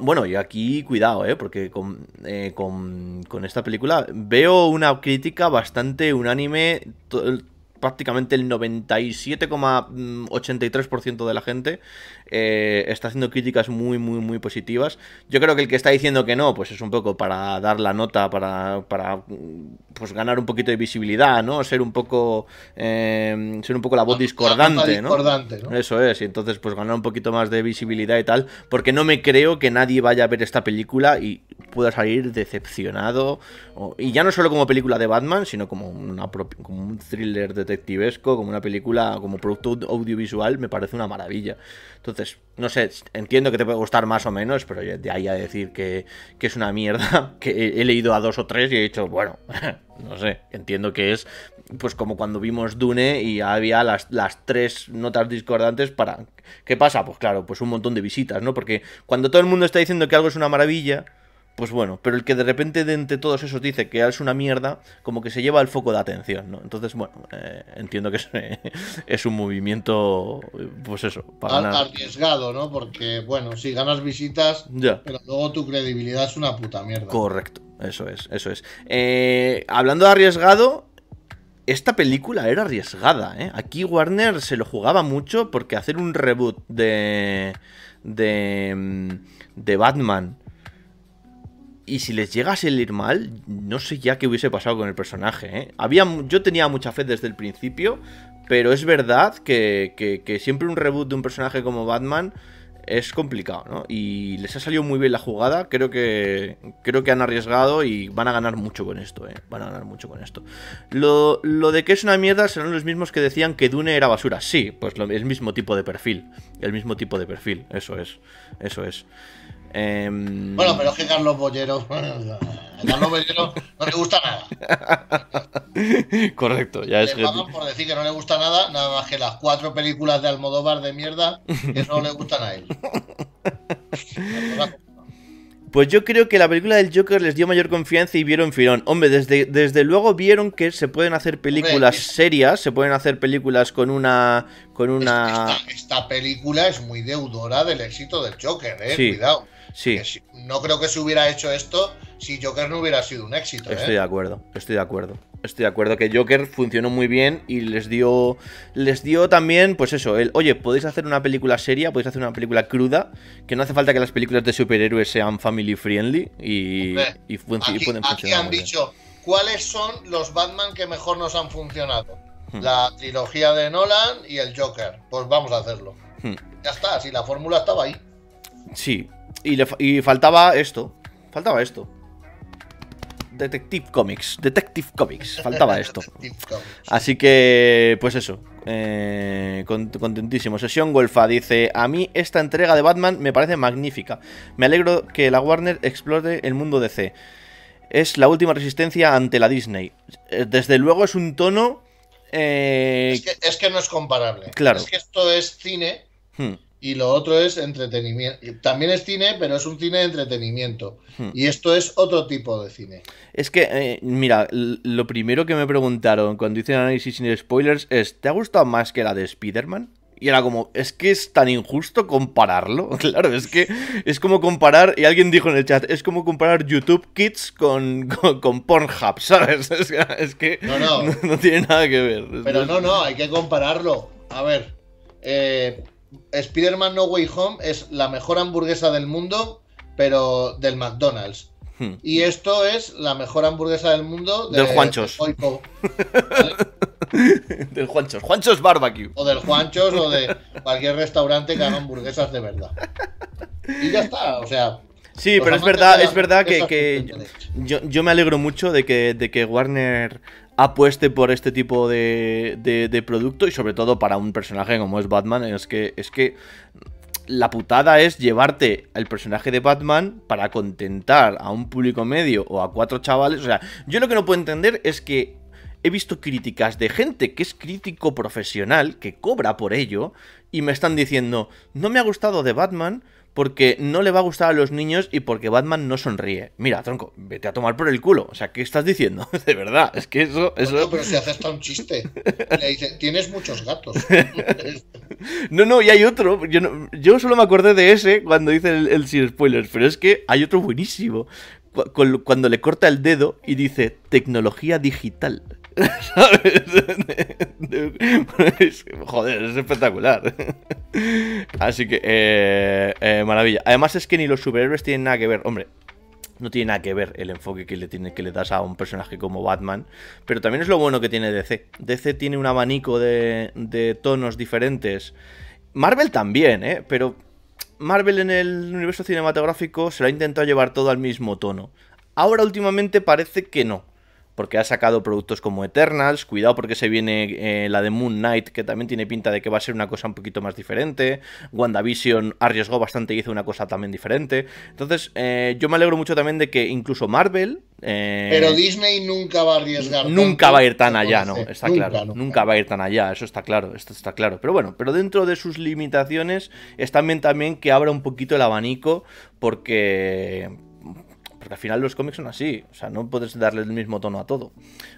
bueno, y aquí cuidado, ¿eh? porque con, eh, con, con, esta película veo una crítica bastante unánime. Prácticamente el 97,83% de la gente eh, está haciendo críticas muy, muy, muy positivas. Yo creo que el que está diciendo que no, pues es un poco para dar la nota, para, pues ganar un poquito de visibilidad, ¿no? Ser un poco, eh, ser un poco la voz discordante, Eso es, y entonces pues ganar un poquito más de visibilidad y tal, porque no me creo que nadie vaya a ver esta película y pueda salir decepcionado, y ya no solo como película de Batman, sino como, como un thriller detectivesco, como una película, como producto audiovisual, me parece una maravilla. Entonces, entonces, no sé, entiendo que te puede gustar más o menos, pero de ahí a decir que, es una mierda, que he leído a dos o tres y he dicho, bueno, no sé, entiendo que es pues como cuando vimos Dune y había las, las tres notas discordantes para... ¿Qué pasa? Pues claro, pues un montón de visitas, ¿no? Porque cuando todo el mundo está diciendo que algo es una maravilla pues bueno, pero el que de repente de entre todos esos dice que es una mierda, como que se lleva el foco de atención, ¿no? Entonces, bueno, eh, entiendo que es, un movimiento, pues eso, para arriesgado, ¿no? Porque, bueno, si ganas visitas, ya. pero luego tu credibilidad es una puta mierda. Correcto, eso es, eso es. Eh, hablando de arriesgado, esta película era arriesgada, ¿eh? Aquí Warner se lo jugaba mucho porque hacer un reboot de. de. Mm, de Batman y si les llegase a salir mal, no sé ya qué hubiese pasado con el personaje. ¿eh? Había, yo tenía mucha fe desde el principio, pero es verdad que, siempre un reboot de un personaje como Batman es complicado, ¿no? Y les ha salido muy bien la jugada, creo que creo que han arriesgado y van a ganar mucho con esto, ¿eh? Van a ganar mucho con esto. Lo, de que es una mierda serán los mismos que decían que Dune era basura. Sí, pues es el mismo tipo de perfil, el mismo tipo de perfil, eso es, eso es. Em, bueno, pero es que Carlos Bollero. Carlos Bollero no le gusta nada. Correcto, ya es que... por decir que no le gusta nada, nada más que las cuatro películas de Almodóvar de mierda que no le gustan a él. Pues yo creo que la película del Joker les dio mayor confianza y vieron Firón, Hombre, desde, desde luego vieron que se pueden hacer películas serias, se pueden hacer películas con una. con una. Esta, película es muy deudora del éxito del Joker, eh. Cuidado. Sí. no creo que se hubiera hecho esto si Joker no hubiera sido un éxito. Estoy ¿eh? de acuerdo, estoy de acuerdo. Estoy de acuerdo que Joker funcionó muy bien y les dio. Les dio también, pues eso, el oye, podéis hacer una película seria, podéis hacer una película cruda, que no hace falta que las películas de superhéroes sean family friendly y, han dicho cuáles son los Batman que mejor nos han funcionado. Hmm. La trilogía de Nolan y el Joker. Pues vamos a hacerlo. Hmm. Ya está, si la fórmula estaba ahí. Sí, y, faltaba esto. Faltaba esto. Detective Comics. Detective Comics. Faltaba esto. Así que, pues eso. Eh, contentísimo. Sesión Golfa dice: A mí esta entrega de Batman me parece magnífica. Me alegro que la Warner explore el mundo DC. Es la última resistencia ante la Disney. Eh, desde luego es un tono. Eh, es, que, no es comparable. Claro. Es que esto es cine. Hmm y lo otro es entretenimiento. También es cine, pero es un cine de entretenimiento. Hmm. Y esto es otro tipo de cine. Es que, eh, mira, lo primero que me preguntaron cuando hice el análisis sin spoilers es, ¿te ha gustado más que la de Spider-Man? Y era como, es que es tan injusto compararlo. Claro, es que es como comparar, y alguien dijo en el chat, es como comparar YouTube Kids con, con, Pornhub, ¿sabes? Es, que no, no. no, no tiene nada que ver. Pero no, no, hay que compararlo. A ver, eh, Spider-Man No Way Home es la mejor hamburguesa del mundo, pero del McDonald's. Hmm. Y esto es la mejor hamburguesa del mundo del Juanchos. del Juanchos. Juanchos Barbecue. O del Juanchos o de cualquier restaurante que haga hamburguesas de verdad. Y ya está, o sea. Sí, pero es verdad, es verdad que, yo, yo, me alegro mucho de que, de que Warner apueste por este tipo de, producto y sobre todo para un personaje como es Batman, es que, es que la putada es llevarte el personaje de Batman para contentar a un público medio o a cuatro chavales. O sea, yo lo que no puedo entender es que he visto críticas de gente que es crítico profesional, que cobra por ello, y me están diciendo, no me ha gustado de Batman porque no le va a gustar a los niños y porque Batman no sonríe. Mira, tronco, vete a tomar por el culo. O sea, ¿qué estás diciendo? De verdad, es que eso... eso... No, pero se hace hasta un chiste. Le dice, tienes muchos gatos. no, no, y hay otro. Yo, solo me acordé de ese cuando dice el, el sin spoilers, pero es que hay otro buenísimo. Cuando le corta el dedo y dice, tecnología digital. Joder, es espectacular. Así que, eh, eh, maravilla. Además es que ni los superhéroes tienen nada que ver. Hombre, no tiene nada que ver el enfoque que le, que le das a un personaje como Batman. Pero también es lo bueno que tiene DC. DC tiene un abanico de, de tonos diferentes. Marvel también, ¿eh? Pero Marvel en el universo cinematográfico se lo ha intentado llevar todo al mismo tono. Ahora últimamente parece que no porque ha sacado productos como Eternals, cuidado porque se viene eh, la de Moon Knight, que también tiene pinta de que va a ser una cosa un poquito más diferente, WandaVision arriesgó bastante y hizo una cosa también diferente, entonces eh, yo me alegro mucho también de que incluso Marvel... Eh, pero Disney nunca va a arriesgar. Nunca va a ir tan allá, no, está claro. Nunca. va a ir tan allá, eso está claro, esto está claro. Pero bueno, pero dentro de sus limitaciones es también también que abra un poquito el abanico porque porque al final los cómics son así, o sea, no puedes darle el mismo tono a todo.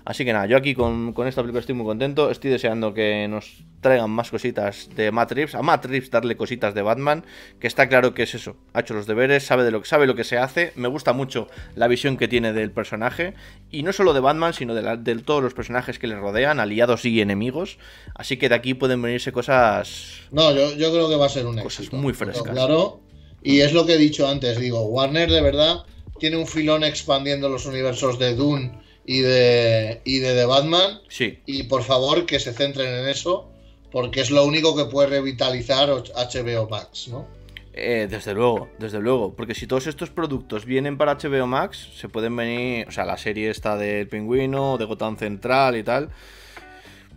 Así que nada, yo aquí con, con esta película estoy muy contento, estoy deseando que nos traigan más cositas de Matrix, a Matt darle cositas de Batman, que está claro que es eso, ha hecho los deberes, sabe, de lo, sabe lo que se hace, me gusta mucho la visión que tiene del personaje, y no solo de Batman, sino de, todos los personajes que le rodean, aliados y enemigos, así que de aquí pueden venirse cosas... No, yo, creo que va a ser un éxito. Cosas muy frescas. Claro, y es lo que he dicho antes, digo, Warner de verdad tiene un filón expandiendo los universos de Dune y de, y de Batman. Sí. Y por favor que se centren en eso, porque es lo único que puede revitalizar HBO Max, ¿no? Eh, desde luego, desde luego. Porque si todos estos productos vienen para HBO Max, se pueden venir. O sea, la serie esta del pingüino, de Gotham Central y tal.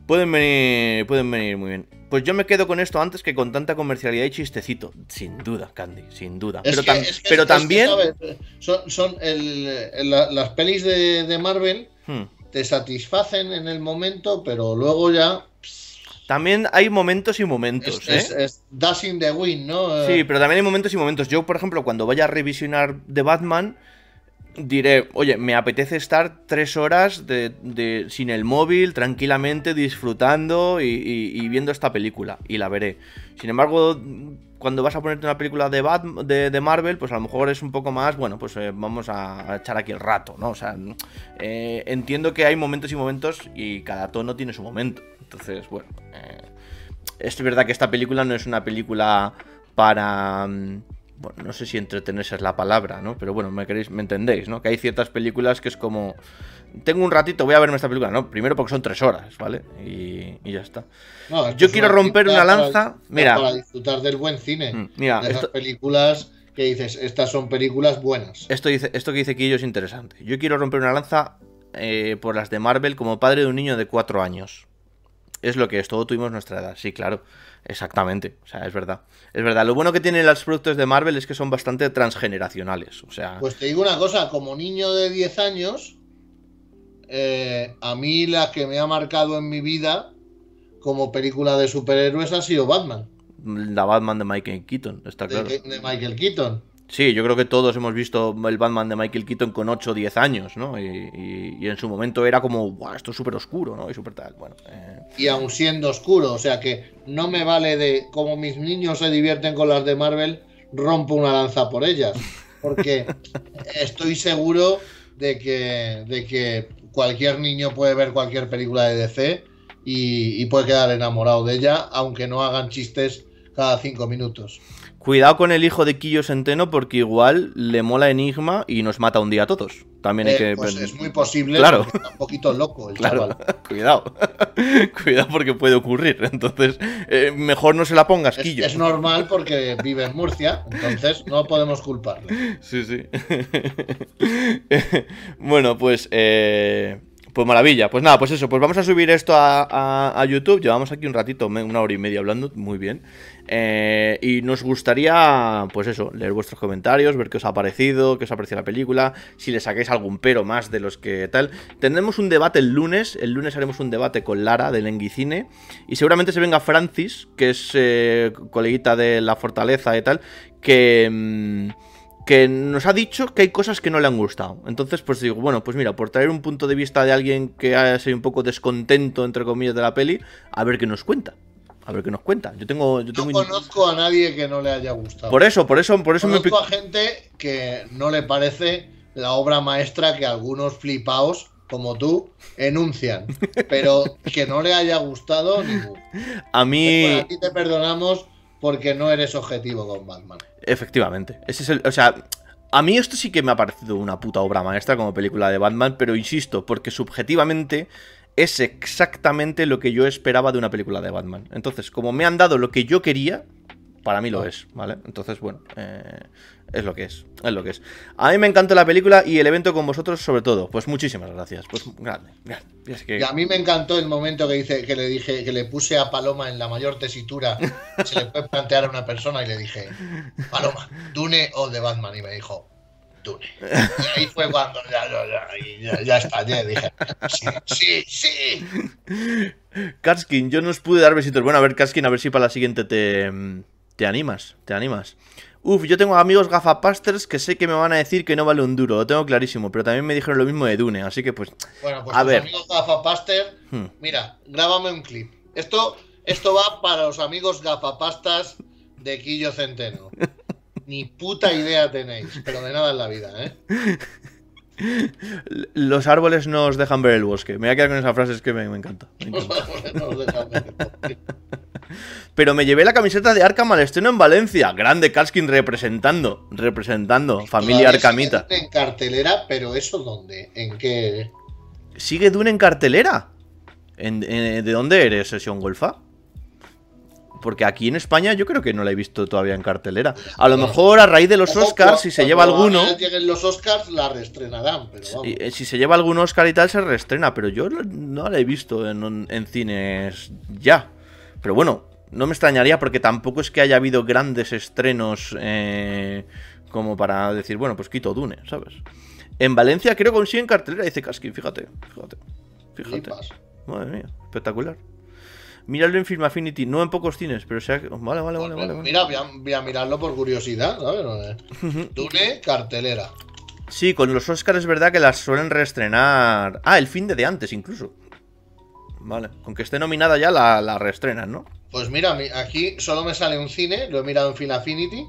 Pueden venir, pueden venir muy bien. Pues yo me quedo con esto antes que con tanta comercialidad y chistecito. Sin duda, Candy, sin duda. pero, pero también. Son, son las pelis de, Marvel hmm. te satisfacen en el momento, pero luego ya. También hay momentos y momentos. Es, ¿eh? es, dashing the wind, ¿no? Sí, pero también hay momentos y momentos. Yo, por ejemplo, cuando vaya a revisionar The Batman, diré, oye, me apetece estar tres horas de, sin el móvil, tranquilamente, disfrutando y, viendo esta película, y la veré. Sin embargo, cuando vas a ponerte una película de, de, Marvel, pues a lo mejor es un poco más, bueno, pues eh, vamos a, echar aquí el rato, ¿no? O sea, eh, entiendo que hay momentos y momentos y cada tono tiene su momento. Entonces, bueno, eh, es verdad que esta película no es una película para... Mm, bueno, no sé si entretenerse es la palabra, ¿no? Pero bueno, me queréis, me entendéis, ¿no? Que hay ciertas películas que es como, tengo un ratito, voy a verme esta película, ¿no? Primero porque son tres horas, ¿vale? Y, ya está. Yo quiero romper una lanza, para, mira. Para disfrutar del buen cine. Mm, de esas películas que dices, estas son películas buenas. Esto, dice, esto que dice Quillo es interesante. Yo quiero romper una lanza eh, por las de Marvel como padre de un niño de cuatro años. Es lo que es, Todo tuvimos nuestra edad, sí, claro. Exactamente, o sea, es verdad. Es verdad, lo bueno que tienen los productos de Marvel es que son bastante transgeneracionales, o sea... Pues te digo una cosa, como niño de 10 años, eh, a mí la que me ha marcado en mi vida como película de superhéroes ha sido Batman. La Batman de Michael Keaton, está claro. de Michael Keaton. Sí, yo creo que todos hemos visto el Batman de Michael Keaton con 8 o 10 años, ¿no? Y, en su momento era como, Buah, esto es súper oscuro, ¿no? Y súper tal, bueno. Eh. Y aún siendo oscuro, o sea que no me vale de, como mis niños se divierten con las de Marvel, rompo una lanza por ellas. Porque estoy seguro de que, cualquier niño puede ver cualquier película de DC y, y puede quedar enamorado de ella, aunque no hagan chistes cada cinco minutos. Cuidado con el hijo de Quillo Centeno porque igual le mola Enigma y nos mata un día a todos. También eh, que... Pues es muy posible, claro. está un poquito loco el chaval. Cuidado, cuidado porque puede ocurrir. Entonces, eh, mejor no se la pongas, es, Quillo. Es normal porque vive en Murcia, entonces no podemos culparle. Sí, sí. Eh, bueno, pues pues maravilla, pues nada, pues eso, pues vamos a subir esto a, YouTube, llevamos aquí un ratito, una hora y media hablando, muy bien. Eh, y nos gustaría, pues eso, leer vuestros comentarios, ver qué os ha parecido, qué os ha parecido la película, si le saquéis algún pero más de los que tal. Tendremos un debate el lunes, el lunes haremos un debate con Lara de Enguicine y seguramente se venga Francis, que es eh, coleguita de La Fortaleza y tal, que... Mm, que nos ha dicho que hay cosas que no le han gustado. Entonces, pues digo, bueno, pues mira, por traer un punto de vista de alguien que haya sido un poco descontento, entre comillas, de la peli, a ver qué nos cuenta. A ver qué nos cuenta. Yo tengo. No conozco a nadie que no le haya gustado. Por eso, por eso, por eso conozco a gente que no le parece la obra maestra que algunos flipaos como tú, enuncian. Pero que no le haya gustado A mí. a ti te perdonamos porque no eres objetivo con Batman. Efectivamente. Ese es el, o sea, a mí esto sí que me ha parecido una puta obra maestra como película de Batman, pero insisto, porque subjetivamente es exactamente lo que yo esperaba de una película de Batman. Entonces, como me han dado lo que yo quería, para mí lo ah. es, ¿vale? Entonces, bueno, eh, es lo que es, es lo que es. A mí me encantó la película y el evento con vosotros sobre todo. Pues muchísimas gracias. Pues grande, Y a mí me encantó el momento que dice que le dije que le puse a Paloma en la mayor tesitura se le puede plantear a una persona y le dije, "Paloma, Dune o de Batman" y me dijo, "Dune". Y ahí fue cuando ya, ya, ya, está, ya dije, "Sí, sí, sí". Karskin, yo no os pude dar besitos. Bueno, a ver Karskin, a ver si para la siguiente te mm, te animas, te animas. Uf, yo tengo amigos gafapasters que sé que me van a decir que no vale un duro, lo tengo clarísimo, pero también me dijeron lo mismo de Dune, así que pues. Bueno, pues a ver. amigos gafapasters hmm. mira, grábame un clip. Esto, esto va para los amigos gafapastas de Quillo Centeno. Ni puta idea tenéis, pero de nada en la vida, ¿eh? Los árboles no os dejan ver el bosque. Me voy a quedar con esa frase, es que me, encanta. Pero me llevé la camiseta de Arkham al estreno en Valencia. Grande Karskin representando, representando, familia Arkamita. En cartelera, pero ¿eso dónde? ¿En qué? ¿Sigue Dune en cartelera? de dónde eres, Sesión Golfa? porque aquí en España yo creo que no la he visto todavía en cartelera. A lo mejor a raíz de los Oscars, si se lleva alguno. los Oscars, la eh, Si, se lleva algún Oscar y tal, se reestrena, pero yo no la he visto en, cines ya. Pero bueno, no me extrañaría porque tampoco es que haya habido grandes estrenos eh, como para decir, bueno, pues quito Dune, ¿sabes? En Valencia creo que consiguen cartelera, dice Kaskin, fíjate, fíjate, fíjate. Madre mía, espectacular. Míralo en Film Affinity, no en pocos cines, pero sea. Vale, vale, vale. vale, Mira, voy a, mirarlo por curiosidad, ¿sabes? Dune, cartelera. Sí, con los Oscars es verdad que las suelen reestrenar. Ah, el fin de, de antes incluso. Vale, con que esté nominada ya la, la reestrenan, ¿no? Pues mira, aquí solo me sale un cine, lo he mirado en Film Affinity,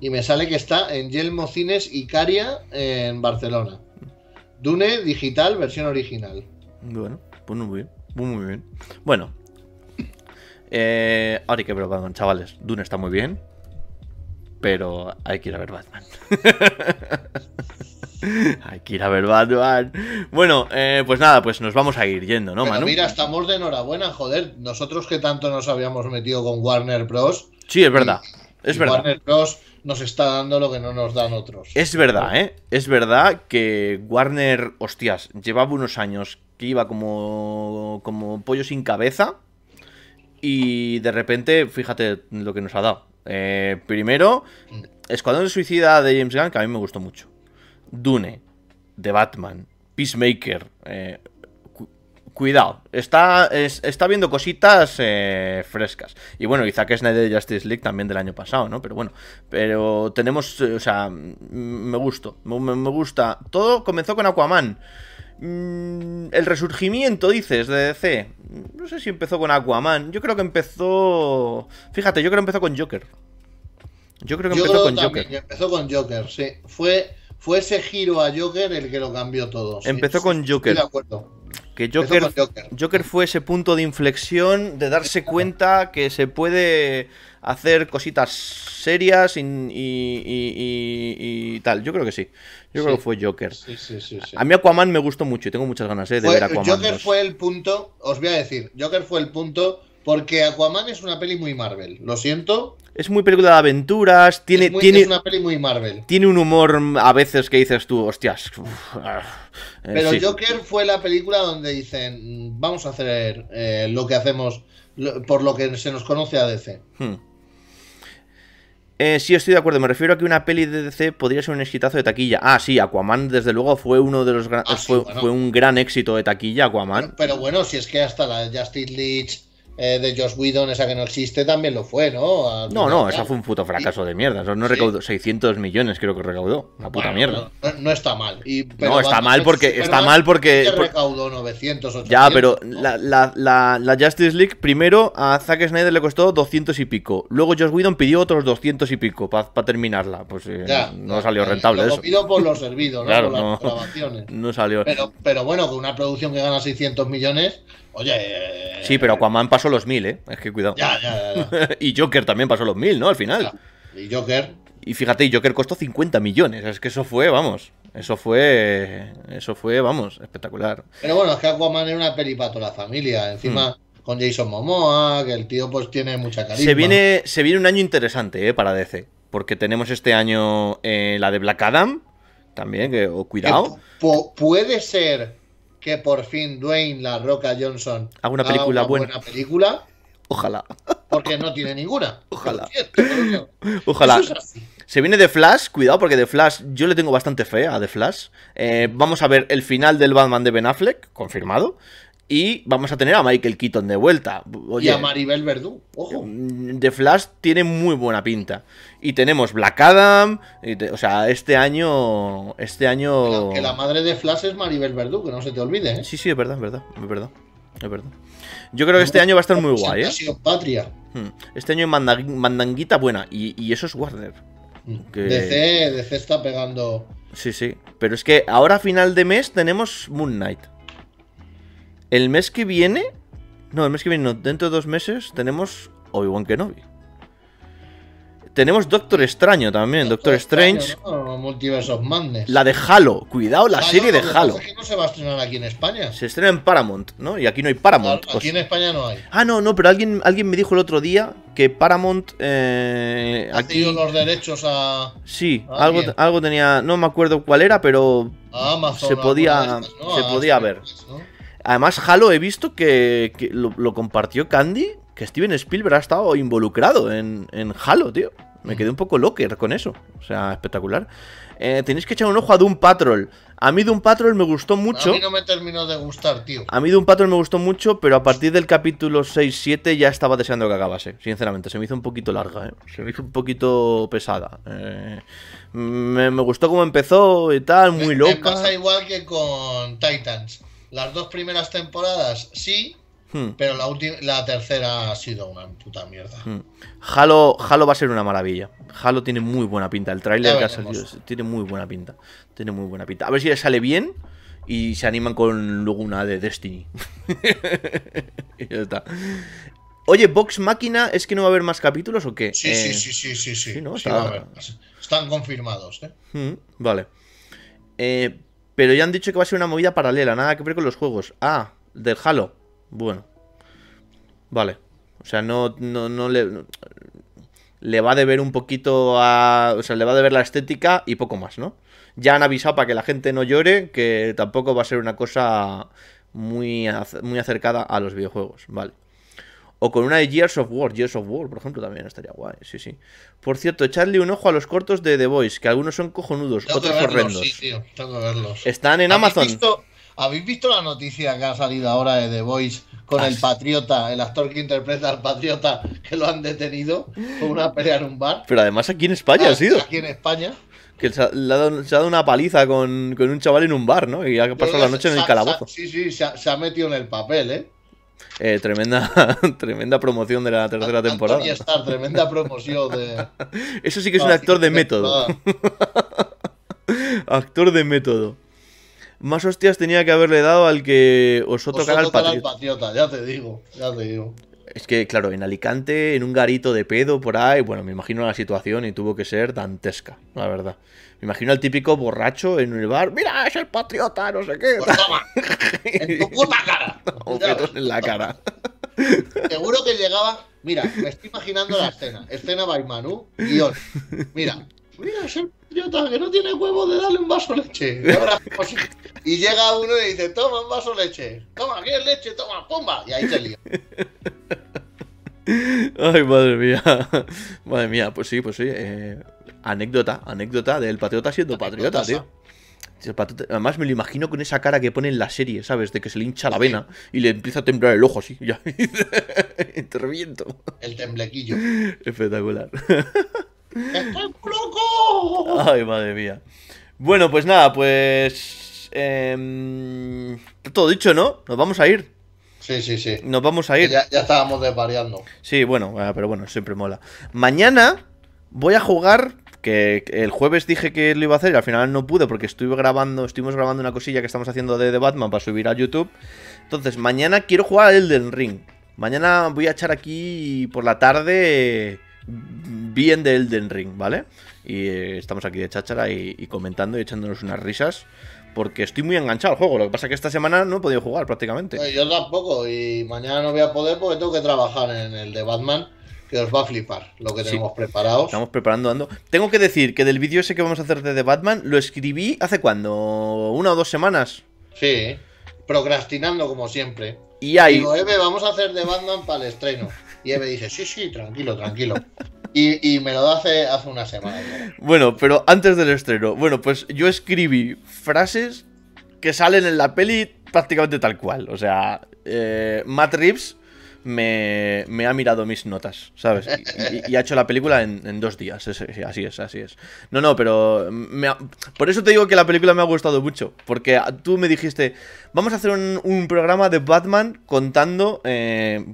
y me sale que está en Yelmo Cines Icaria en Barcelona. Dune digital, versión original. Bueno, pues muy bien, muy, pues muy bien. Bueno, eh, ahora hay que ver chavales. Dune está muy bien, pero hay que ir a ver Batman. hay que ir a ver Batman. Bueno, eh, pues nada, pues nos vamos a ir yendo, ¿no, pero Manu? Mira, estamos de enhorabuena, joder. Nosotros que tanto nos habíamos metido con Warner Bros. Sí, es verdad. es verdad. Warner Bros. nos está dando lo que no nos dan otros. Es verdad, ¿eh? Es verdad que Warner, hostias, llevaba unos años que iba como, como pollo sin cabeza y de repente, fíjate lo que nos ha dado. Eh, primero, Escuadrón de Suicida de James Gunn, que a mí me gustó mucho. Dune, de Batman, Peacemaker. Eh, cuidado, está, está viendo cositas eh, frescas. Y bueno, que que es de Justice League también del año pasado, ¿no? Pero bueno, pero tenemos, o sea, me gustó, me gusta. Todo comenzó con Aquaman. Mm, el resurgimiento, dices, de DC. No sé si empezó con Aquaman. Yo creo que empezó. Fíjate, yo creo que empezó con Joker. Yo creo que empezó con Joker. empezó con Joker, sí. Fue, fue ese giro a Joker el que lo cambió todo. Empezó con Joker. de acuerdo. Que Joker, Joker. fue ese punto de inflexión de darse cuenta que se puede hacer cositas serias y tal. Yo creo que sí. Yo creo que fue Joker. Sí, sí, sí. a mí Aquaman me gustó mucho y tengo muchas ganas eh, de ver Aquaman. Joker fue el punto, os voy a decir, Joker fue el punto porque Aquaman es una peli muy Marvel, lo siento. Es muy película de aventuras, tiene... Es, una peli muy Marvel. Tiene un humor a veces que dices tú, hostias. Ah". Eh, Pero Joker fue la película donde dicen, vamos a hacer eh, lo que hacemos, por lo que se nos conoce a DC. Hmm. Eh, sí, estoy de acuerdo. Me refiero a que una peli de DC podría ser un exitazo de taquilla. Ah, sí, Aquaman, desde luego, fue uno de los ah, fue, un gran éxito de taquilla, Aquaman. Pero, bueno, si es que hasta la Justice League eh, de Josh Whedon, esa que no existe, también lo fue, ¿no? no, no, esa fue un puto fracaso de mierda. no recaudó 600 millones, creo que recaudó. Una puta mierda. No, está mal. Y, no, está mal porque. está mal porque. recaudó 900, 800, Ya, pero la, la, la, Justice League, primero a Zack Snyder le costó 200 y pico. Luego Josh Whedon pidió otros 200 y pico para terminarla. Pues eh, no salió eh, rentable lo pido por los servidos ¿no? Claro, por las grabaciones. No salió. Pero, pero bueno, con una producción que gana 600 millones Oye. Sí, pero Aquaman pasó los mil, ¿eh? Es que cuidado. Ya, ya, ya. y Joker también pasó los mil, ¿no? Al final. Y Joker. Y fíjate, Joker costó 50 millones. Es que eso fue, vamos. Eso fue. Eso fue, vamos, espectacular. Pero bueno, es que Aquaman era una peli para toda la familia. Encima. Hmm. Con Jason Momoa, que el tío pues tiene mucha carisma. Se viene, se viene un año interesante ¿eh? para DC, porque tenemos este año eh, la de Black Adam, también, que, oh, cuidado. puede ser que por fin Dwayne La Roca Johnson haga una película buena. película. Ojalá. Porque no tiene ninguna. Ojalá. Ojalá. Se viene de Flash, cuidado porque de Flash yo le tengo bastante fe a The Flash. Eh, vamos a ver el final del Batman de Ben Affleck, confirmado. Y vamos a tener a Michael Keaton de vuelta. y a Maribel Verdú, ojo. Eh, The Flash tiene muy buena pinta y tenemos Black Adam, o sea, este año, este año... Que la madre de Flash es Maribel Verdú, que no se te olvide, ¿eh? Sí, sí, es verdad, es verdad, es verdad, Yo creo que este año va a estar muy guay, ¿eh? Patria. Hmm. Este año es mandanguita buena, y, eso es Warner. Hmm. DC, DC está pegando... Sí, sí, pero es que ahora a final de mes tenemos Moon Knight. El mes que viene... No, el mes que viene, no, dentro de dos meses tenemos Obi-Wan Kenobi. Tenemos Doctor Extraño también, Doctor, Strange. La de Halo, cuidado, la serie de Halo. Es que no se va a estrenar aquí en España. Se estrena en Paramount, ¿no? Y aquí no hay Paramount. aquí pues. en España no hay. Ah, no, no, pero alguien, alguien me dijo el otro día que Paramount. Eh, ha tenido los derechos a. Sí, algo, algo tenía. No me acuerdo cuál era, pero. se podía, se podía ver. Además, Halo he visto que, lo, compartió Candy que Steven Spielberg ha estado involucrado en, Halo, tío. Me mm. quedé un poco locker con eso. O sea, espectacular. Eh, tenéis que echar un ojo a Doom Patrol. A mí Doom Patrol me gustó mucho. A mí no me terminó de gustar, tío. A mí Doom Patrol me gustó mucho, pero a partir del capítulo 6-7 ya estaba deseando que acabase. Sinceramente, se me hizo un poquito larga, ¿eh? Se me hizo un poquito pesada. Eh, me, gustó cómo empezó y tal, muy loca. Me pasa igual que con Titans. Las dos primeras temporadas sí, Hmm. Pero la, tercera ha sido una puta mierda. Hmm. Halo, Halo, va a ser una maravilla. Halo tiene muy buena pinta. El trailer que ha salido tiene muy buena pinta. Tiene muy buena pinta. A ver si sale bien y se animan con luego una de Destiny. Oye, Vox Máquina, ¿es que no va a haber más capítulos o qué? Sí, sí, eh, sí, sí, sí, sí. Están confirmados, ¿eh? hmm, vale. Eh, pero ya han dicho que va a ser una movida paralela, nada que ver con los juegos. Ah, del Halo. Bueno. Vale. O sea, no, no, no le... le va a deber un poquito a... O sea, le va a deber la estética y poco más, ¿no? Ya han avisado para que la gente no llore que tampoco va a ser una cosa muy, muy acercada a los videojuegos, ¿vale? O con una de Gears of War, Gears of War, por ejemplo, también estaría guay, sí, sí. Por cierto, echarle un ojo a los cortos de The Boys, que algunos son cojonudos, otros horrendos. tengo que verlos. Están en Amazon. ¿Habéis visto la noticia que ha salido ahora de The Voice con ah, el patriota, el actor que interpreta al patriota, que lo han detenido por una pelea en un bar? Pero además aquí en España ha ah, sido. Aquí en España. Que se ha, dado, una paliza con, un chaval en un bar, ¿no? Y ha pasado la noche en el calabozo. sí, sí, se ha, metido en el papel, ¿eh? eh tremenda, tremenda promoción de la tercera temporada. tremenda promoción de... Eso sí que es un ah, actor de método. actor de método más hostias tenía que haberle dado al que osó al patriota. Ya te digo, ya te digo. Es que, claro, en Alicante, en un garito de pedo por ahí, bueno, me imagino la situación y tuvo que ser dantesca, la verdad. Me imagino al típico borracho en el bar, mira, es el patriota, no sé qué. Pues en tu puta cara. en la cara. Seguro que llegaba, mira, me estoy imaginando la escena, escena by Manu, Os. Mira, Mira, es el que no tiene huevo de darle un vaso de leche. Y, llega uno y dice, toma un vaso de leche. Toma, es leche? Toma, pumba. Y ahí se lío. Ay, madre mía. Madre mía, pues sí, pues sí. Eh, anécdota, anécdota del patriota siendo patriota, tío. Además me lo imagino con esa cara que pone en la serie, ¿sabes? De que se le hincha la vena y le empieza a temblar el ojo así. Ya. Te reviento. El temblequillo. Espectacular. ¡Estoy loco! Ay, madre mía. Bueno, pues nada, pues. Em, todo dicho, ¿no? Nos vamos a ir. Sí, sí, sí. Nos vamos a ir. Ya, estábamos desvariando. Sí, bueno, ah, pero bueno, siempre mola. Mañana voy a jugar. Que el jueves dije que lo iba a hacer y al final no pude porque estuve grabando, estuvimos grabando una cosilla que estamos haciendo de, de Batman para subir a YouTube. Entonces, mañana quiero jugar a Elden Ring. Mañana voy a echar aquí por la tarde bien de Elden Ring, ¿vale? Y eh, estamos aquí de cháchara y, comentando y echándonos unas risas. Porque estoy muy enganchado al juego. Lo que pasa es que esta semana no he podido jugar prácticamente. Eh, yo tampoco. Y mañana no voy a poder porque tengo que trabajar en el de Batman. Que os va a flipar lo que tenemos preparado. Estamos preparando, ando. Tengo que decir que del vídeo ese que vamos a hacer de Batman lo escribí hace cuando, una o dos semanas. Sí, procrastinando como siempre. Y ahí. vamos a hacer de Batman para el estreno. Y él me dice, sí, sí, tranquilo, tranquilo. Y, me lo da hace, hace una semana. Bueno, pero antes del estreno, bueno, pues yo escribí frases que salen en la peli prácticamente tal cual. O sea, eh, Matt me, ha mirado mis notas, ¿sabes? Y, ha hecho la película en, dos días. así es, así es. No, no, pero. por eso te digo que la película me ha gustado mucho. Porque tú me dijiste, vamos a hacer un, programa de Batman contando eh,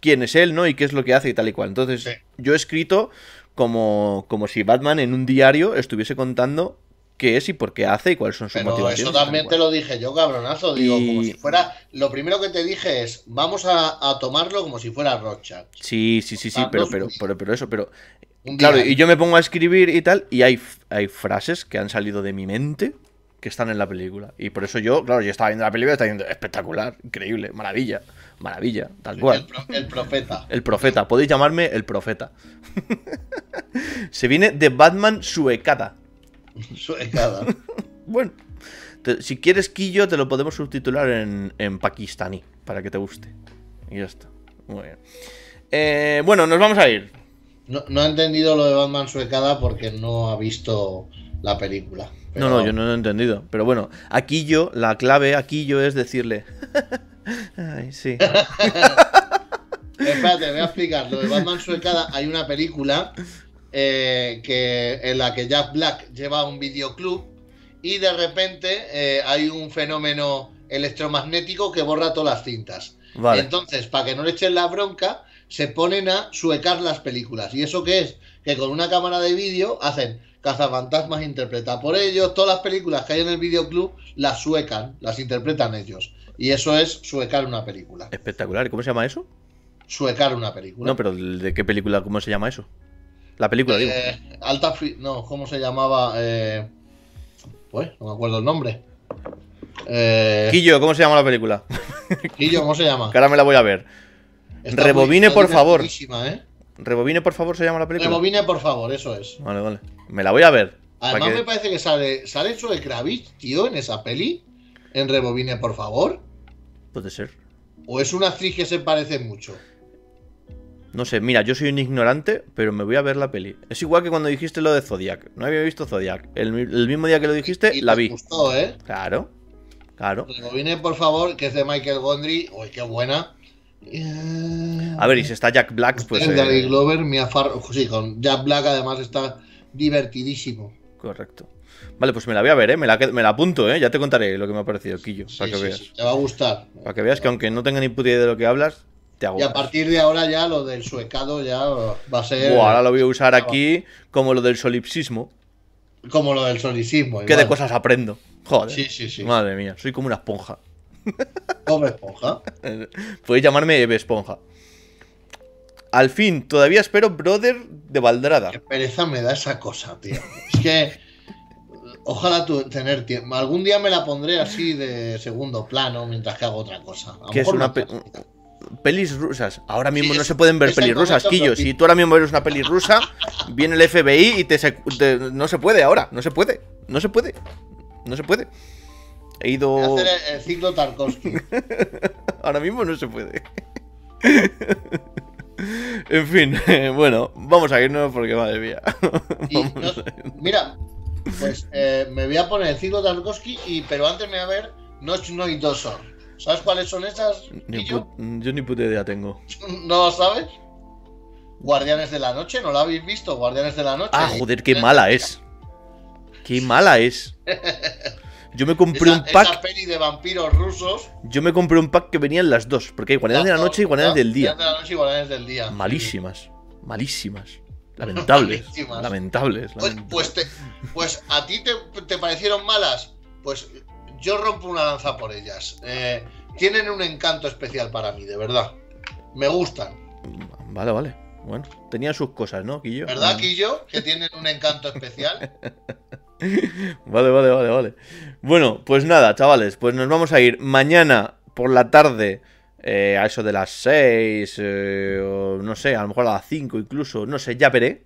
quién es él, ¿no? Y qué es lo que hace y tal y cual. Entonces, yo he escrito como, como si Batman en un diario estuviese contando qué es y por qué hace y cuáles son sus Pero Eso también te lo dije yo, cabronazo. Digo, como si fuera. Lo primero que te dije es, vamos a, tomarlo como si fuera Rocha. Sí, sí, sí, sí, pero, pero, pero, eso, pero. Claro, y yo me pongo a escribir y tal, y hay, hay frases que han salido de mi mente que están en la película. Y por eso yo, claro, yo estaba viendo la película y estaba diciendo espectacular, increíble, maravilla, maravilla, tal cual. El, profeta. El profeta, podéis llamarme el profeta. Se viene de Batman Suecata. Suecada. bueno, si quieres quillo, te lo podemos subtitular en, en pakistaní, para que te guste. Y ya está. Muy bien. Eh, bueno, nos vamos a ir. No, ha entendido lo de Batman suecada porque no ha visto la película. No, no, yo no lo he entendido. Pero bueno, aquí yo, la clave aquí yo es decirle. Ay, sí. Espérate, voy a explicar. Lo de Batman suecada, hay una película eh, que, en la que Jack Black lleva un videoclub y de repente eh, hay un fenómeno electromagnético que borra todas las cintas. Entonces, para que no le echen la bronca, se ponen a suecar las películas. ¿Y eso qué es? Que con una cámara de vídeo hacen cazafantasmas interpreta por ellos, todas las películas que hay en el videoclub las suecan, las interpretan ellos. Y eso es suecar una película. Espectacular. ¿y ¿Cómo se llama eso? Suecar una película. No, pero ¿de qué película? ¿Cómo se llama eso? La película, digo. Eh, Alta no, ¿cómo se llamaba? Eh, pues, no me acuerdo el nombre. Eh... Quillo, ¿cómo se llama la película? Quillo, ¿cómo se llama? Que ahora me la voy a ver. Rebobine, por favor. ¿eh? Rebobine, por favor, se llama la película. Rebobine, por favor, eso es. Vale, vale. Me la voy a ver. Además, me parece que sale, sale de Kravitz, tío, en esa peli. En Rebobine, por favor. Puede ser. ¿O es una actriz que se parece mucho? No sé, mira, yo soy un ignorante, pero me voy a ver la peli. Es igual que cuando dijiste lo de Zodiac. No había visto Zodiac. El, mismo día que lo dijiste, la vi. Gustó, ¿eh? Claro, claro. Viene por favor, que es de Michael Gondry. Uy, qué buena. A ver, y si está Jack Black, este pues. Eh, Glover, Sí, con Jack Black además está divertidísimo. Correcto. Vale, pues me la voy a ver, ¿eh? me, la, me apunto, ¿eh? ya te contaré lo que me ha parecido, Quillo, para que veas. Sí, te va a gustar. Para que veas que aunque no tenga ni puta idea de lo que hablas, y a partir de ahora ya lo del suecado ya va a ser. ahora lo voy a usar aquí como lo del solipsismo. Como lo del solipsismo. ¿Qué de cosas aprendo? Joder. Sí, sí, sí. Madre mía, soy como una esponja. ¿Pobre esponja? Puedes llamarme Eve Esponja. Al fin, todavía espero Brother de Valdrada. Qué pereza me da esa cosa, tío. Es que. Ojalá tú tener tiempo. Algún día me la pondré así de segundo plano mientras que hago otra cosa. que es una, pelis rusas. Ahora mismo no se pueden ver pelis rusas, Quillo. Si tú ahora mismo ves una peli rusa, viene el FBI y te, No se puede ahora, no se puede. No se puede. No se puede. He ido... Hacer el, ciclo Tarkovsky. ahora mismo no se puede. en fin, bueno, vamos a irnos porque madre mía. mira, pues eh, me voy a poner el ciclo Tarkovsky, y, pero antes me voy a ver Notch Dosor ¿Sabes cuáles son esas? yo? ni puta idea tengo. ¿No sabes? Guardianes de la Noche, ¿no la habéis visto? Guardianes de la Noche. Ah, joder, qué mala es. Qué mala es. Yo me compré un pack. peli de vampiros rusos. Yo me compré un pack que venían las dos. Porque hay Guardianes de la Noche y Guardianes del Día. Guardianes de la Noche y Guardianes del Día. Malísimas. Malísimas. Lamentables. Lamentables. Pues, pues, pues, a ti te, te parecieron malas. Pues yo rompo una lanza por ellas. Eh, tienen un encanto especial para mí, de verdad. Me gustan. Vale, vale. Bueno, tenía sus cosas, ¿no, Quillo? ¿Verdad, Quillo? Que tienen un encanto especial. vale, vale, vale, vale. Bueno, pues nada, chavales, pues nos vamos a ir mañana por la tarde. Eh, a eso de las 6, eh, no sé, a lo mejor a las 5 incluso, no sé, ya veré.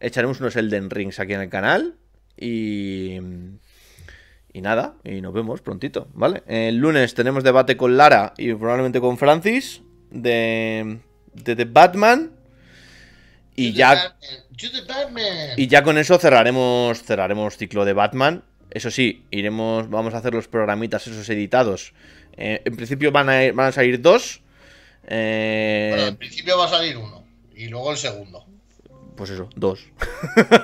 Echaremos unos Elden Rings aquí en el canal y y nada, y nos vemos prontito, ¿vale? El lunes tenemos debate con Lara y probablemente con Francis de, de The Batman. Y ya, y ya con eso cerraremos, cerraremos ciclo de Batman. Eso sí, iremos, vamos a hacer los programitas esos editados. Eh, en principio van a, van a salir dos. Eh... Bueno, en principio va a salir uno y luego el segundo pues eso, dos.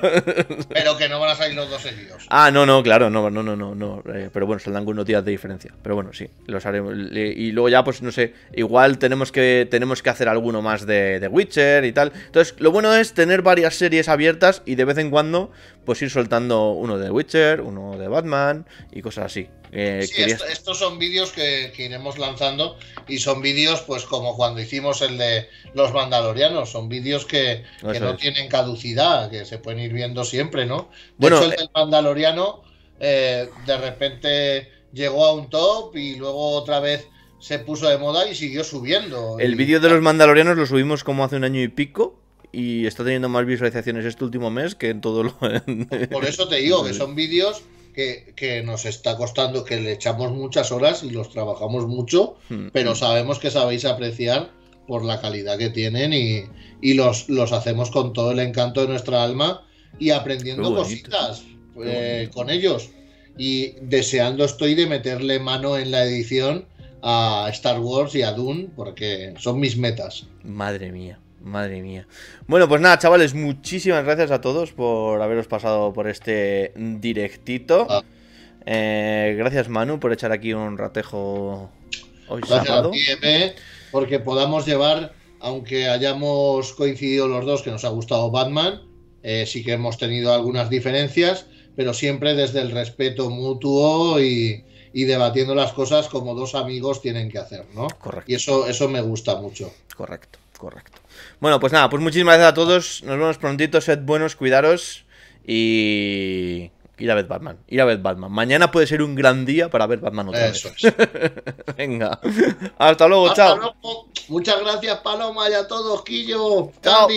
Pero que no van a salir los dos seguidos. Ah, no, no, claro, no, no, no, no, no. Eh, pero bueno, saldrán con unos días de diferencia. Pero bueno, sí, los haremos. Y luego ya, pues no sé, igual tenemos que, tenemos que hacer alguno más de, de Witcher y tal. Entonces, lo bueno es tener varias series abiertas y de vez en cuando, pues ir soltando uno de Witcher, uno de Batman y cosas así. Eh, sí, estos son vídeos que, iremos lanzando y son vídeos, pues como cuando hicimos el de los Mandalorianos, son vídeos que, no tienen caducidad, que se pueden ir viendo siempre, ¿no? De bueno, el eh del Mandaloriano eh, de repente llegó a un top y luego otra vez se puso de moda y siguió subiendo. El vídeo de los Mandalorianos lo subimos como hace un año y pico y está teniendo más visualizaciones este último mes que en todo lo. Por eso te digo que son vídeos que, nos está costando, que le echamos muchas horas y los trabajamos mucho, hmm. pero sabemos que sabéis apreciar por la calidad que tienen y, los, los hacemos con todo el encanto de nuestra alma y aprendiendo cositas eh, con ellos. Y deseando estoy de meterle mano en la edición a Star Wars y a Dune, porque son mis metas. Madre mía. Madre mía. Bueno, pues nada, chavales, muchísimas gracias a todos por haberos pasado por este directito. Ah. Eh, gracias, Manu, por echar aquí un ratejo hoy porque podamos llevar, aunque hayamos coincidido los dos que nos ha gustado Batman, eh, sí que hemos tenido algunas diferencias, pero siempre desde el respeto mutuo y, y debatiendo las cosas como dos amigos tienen que hacer, ¿no? Correcto. Y eso, eso me gusta mucho. Correcto, correcto. Bueno, pues nada, pues muchísimas gracias a todos. Nos vemos prontito, sed buenos, cuidaros y... Ir a ver Batman, ir a ver Batman. Mañana puede ser un gran día para ver Batman otra vez. Venga. Hasta luego, chao. Luego. Muchas gracias, Paloma, y a todos, Quillo. Chao.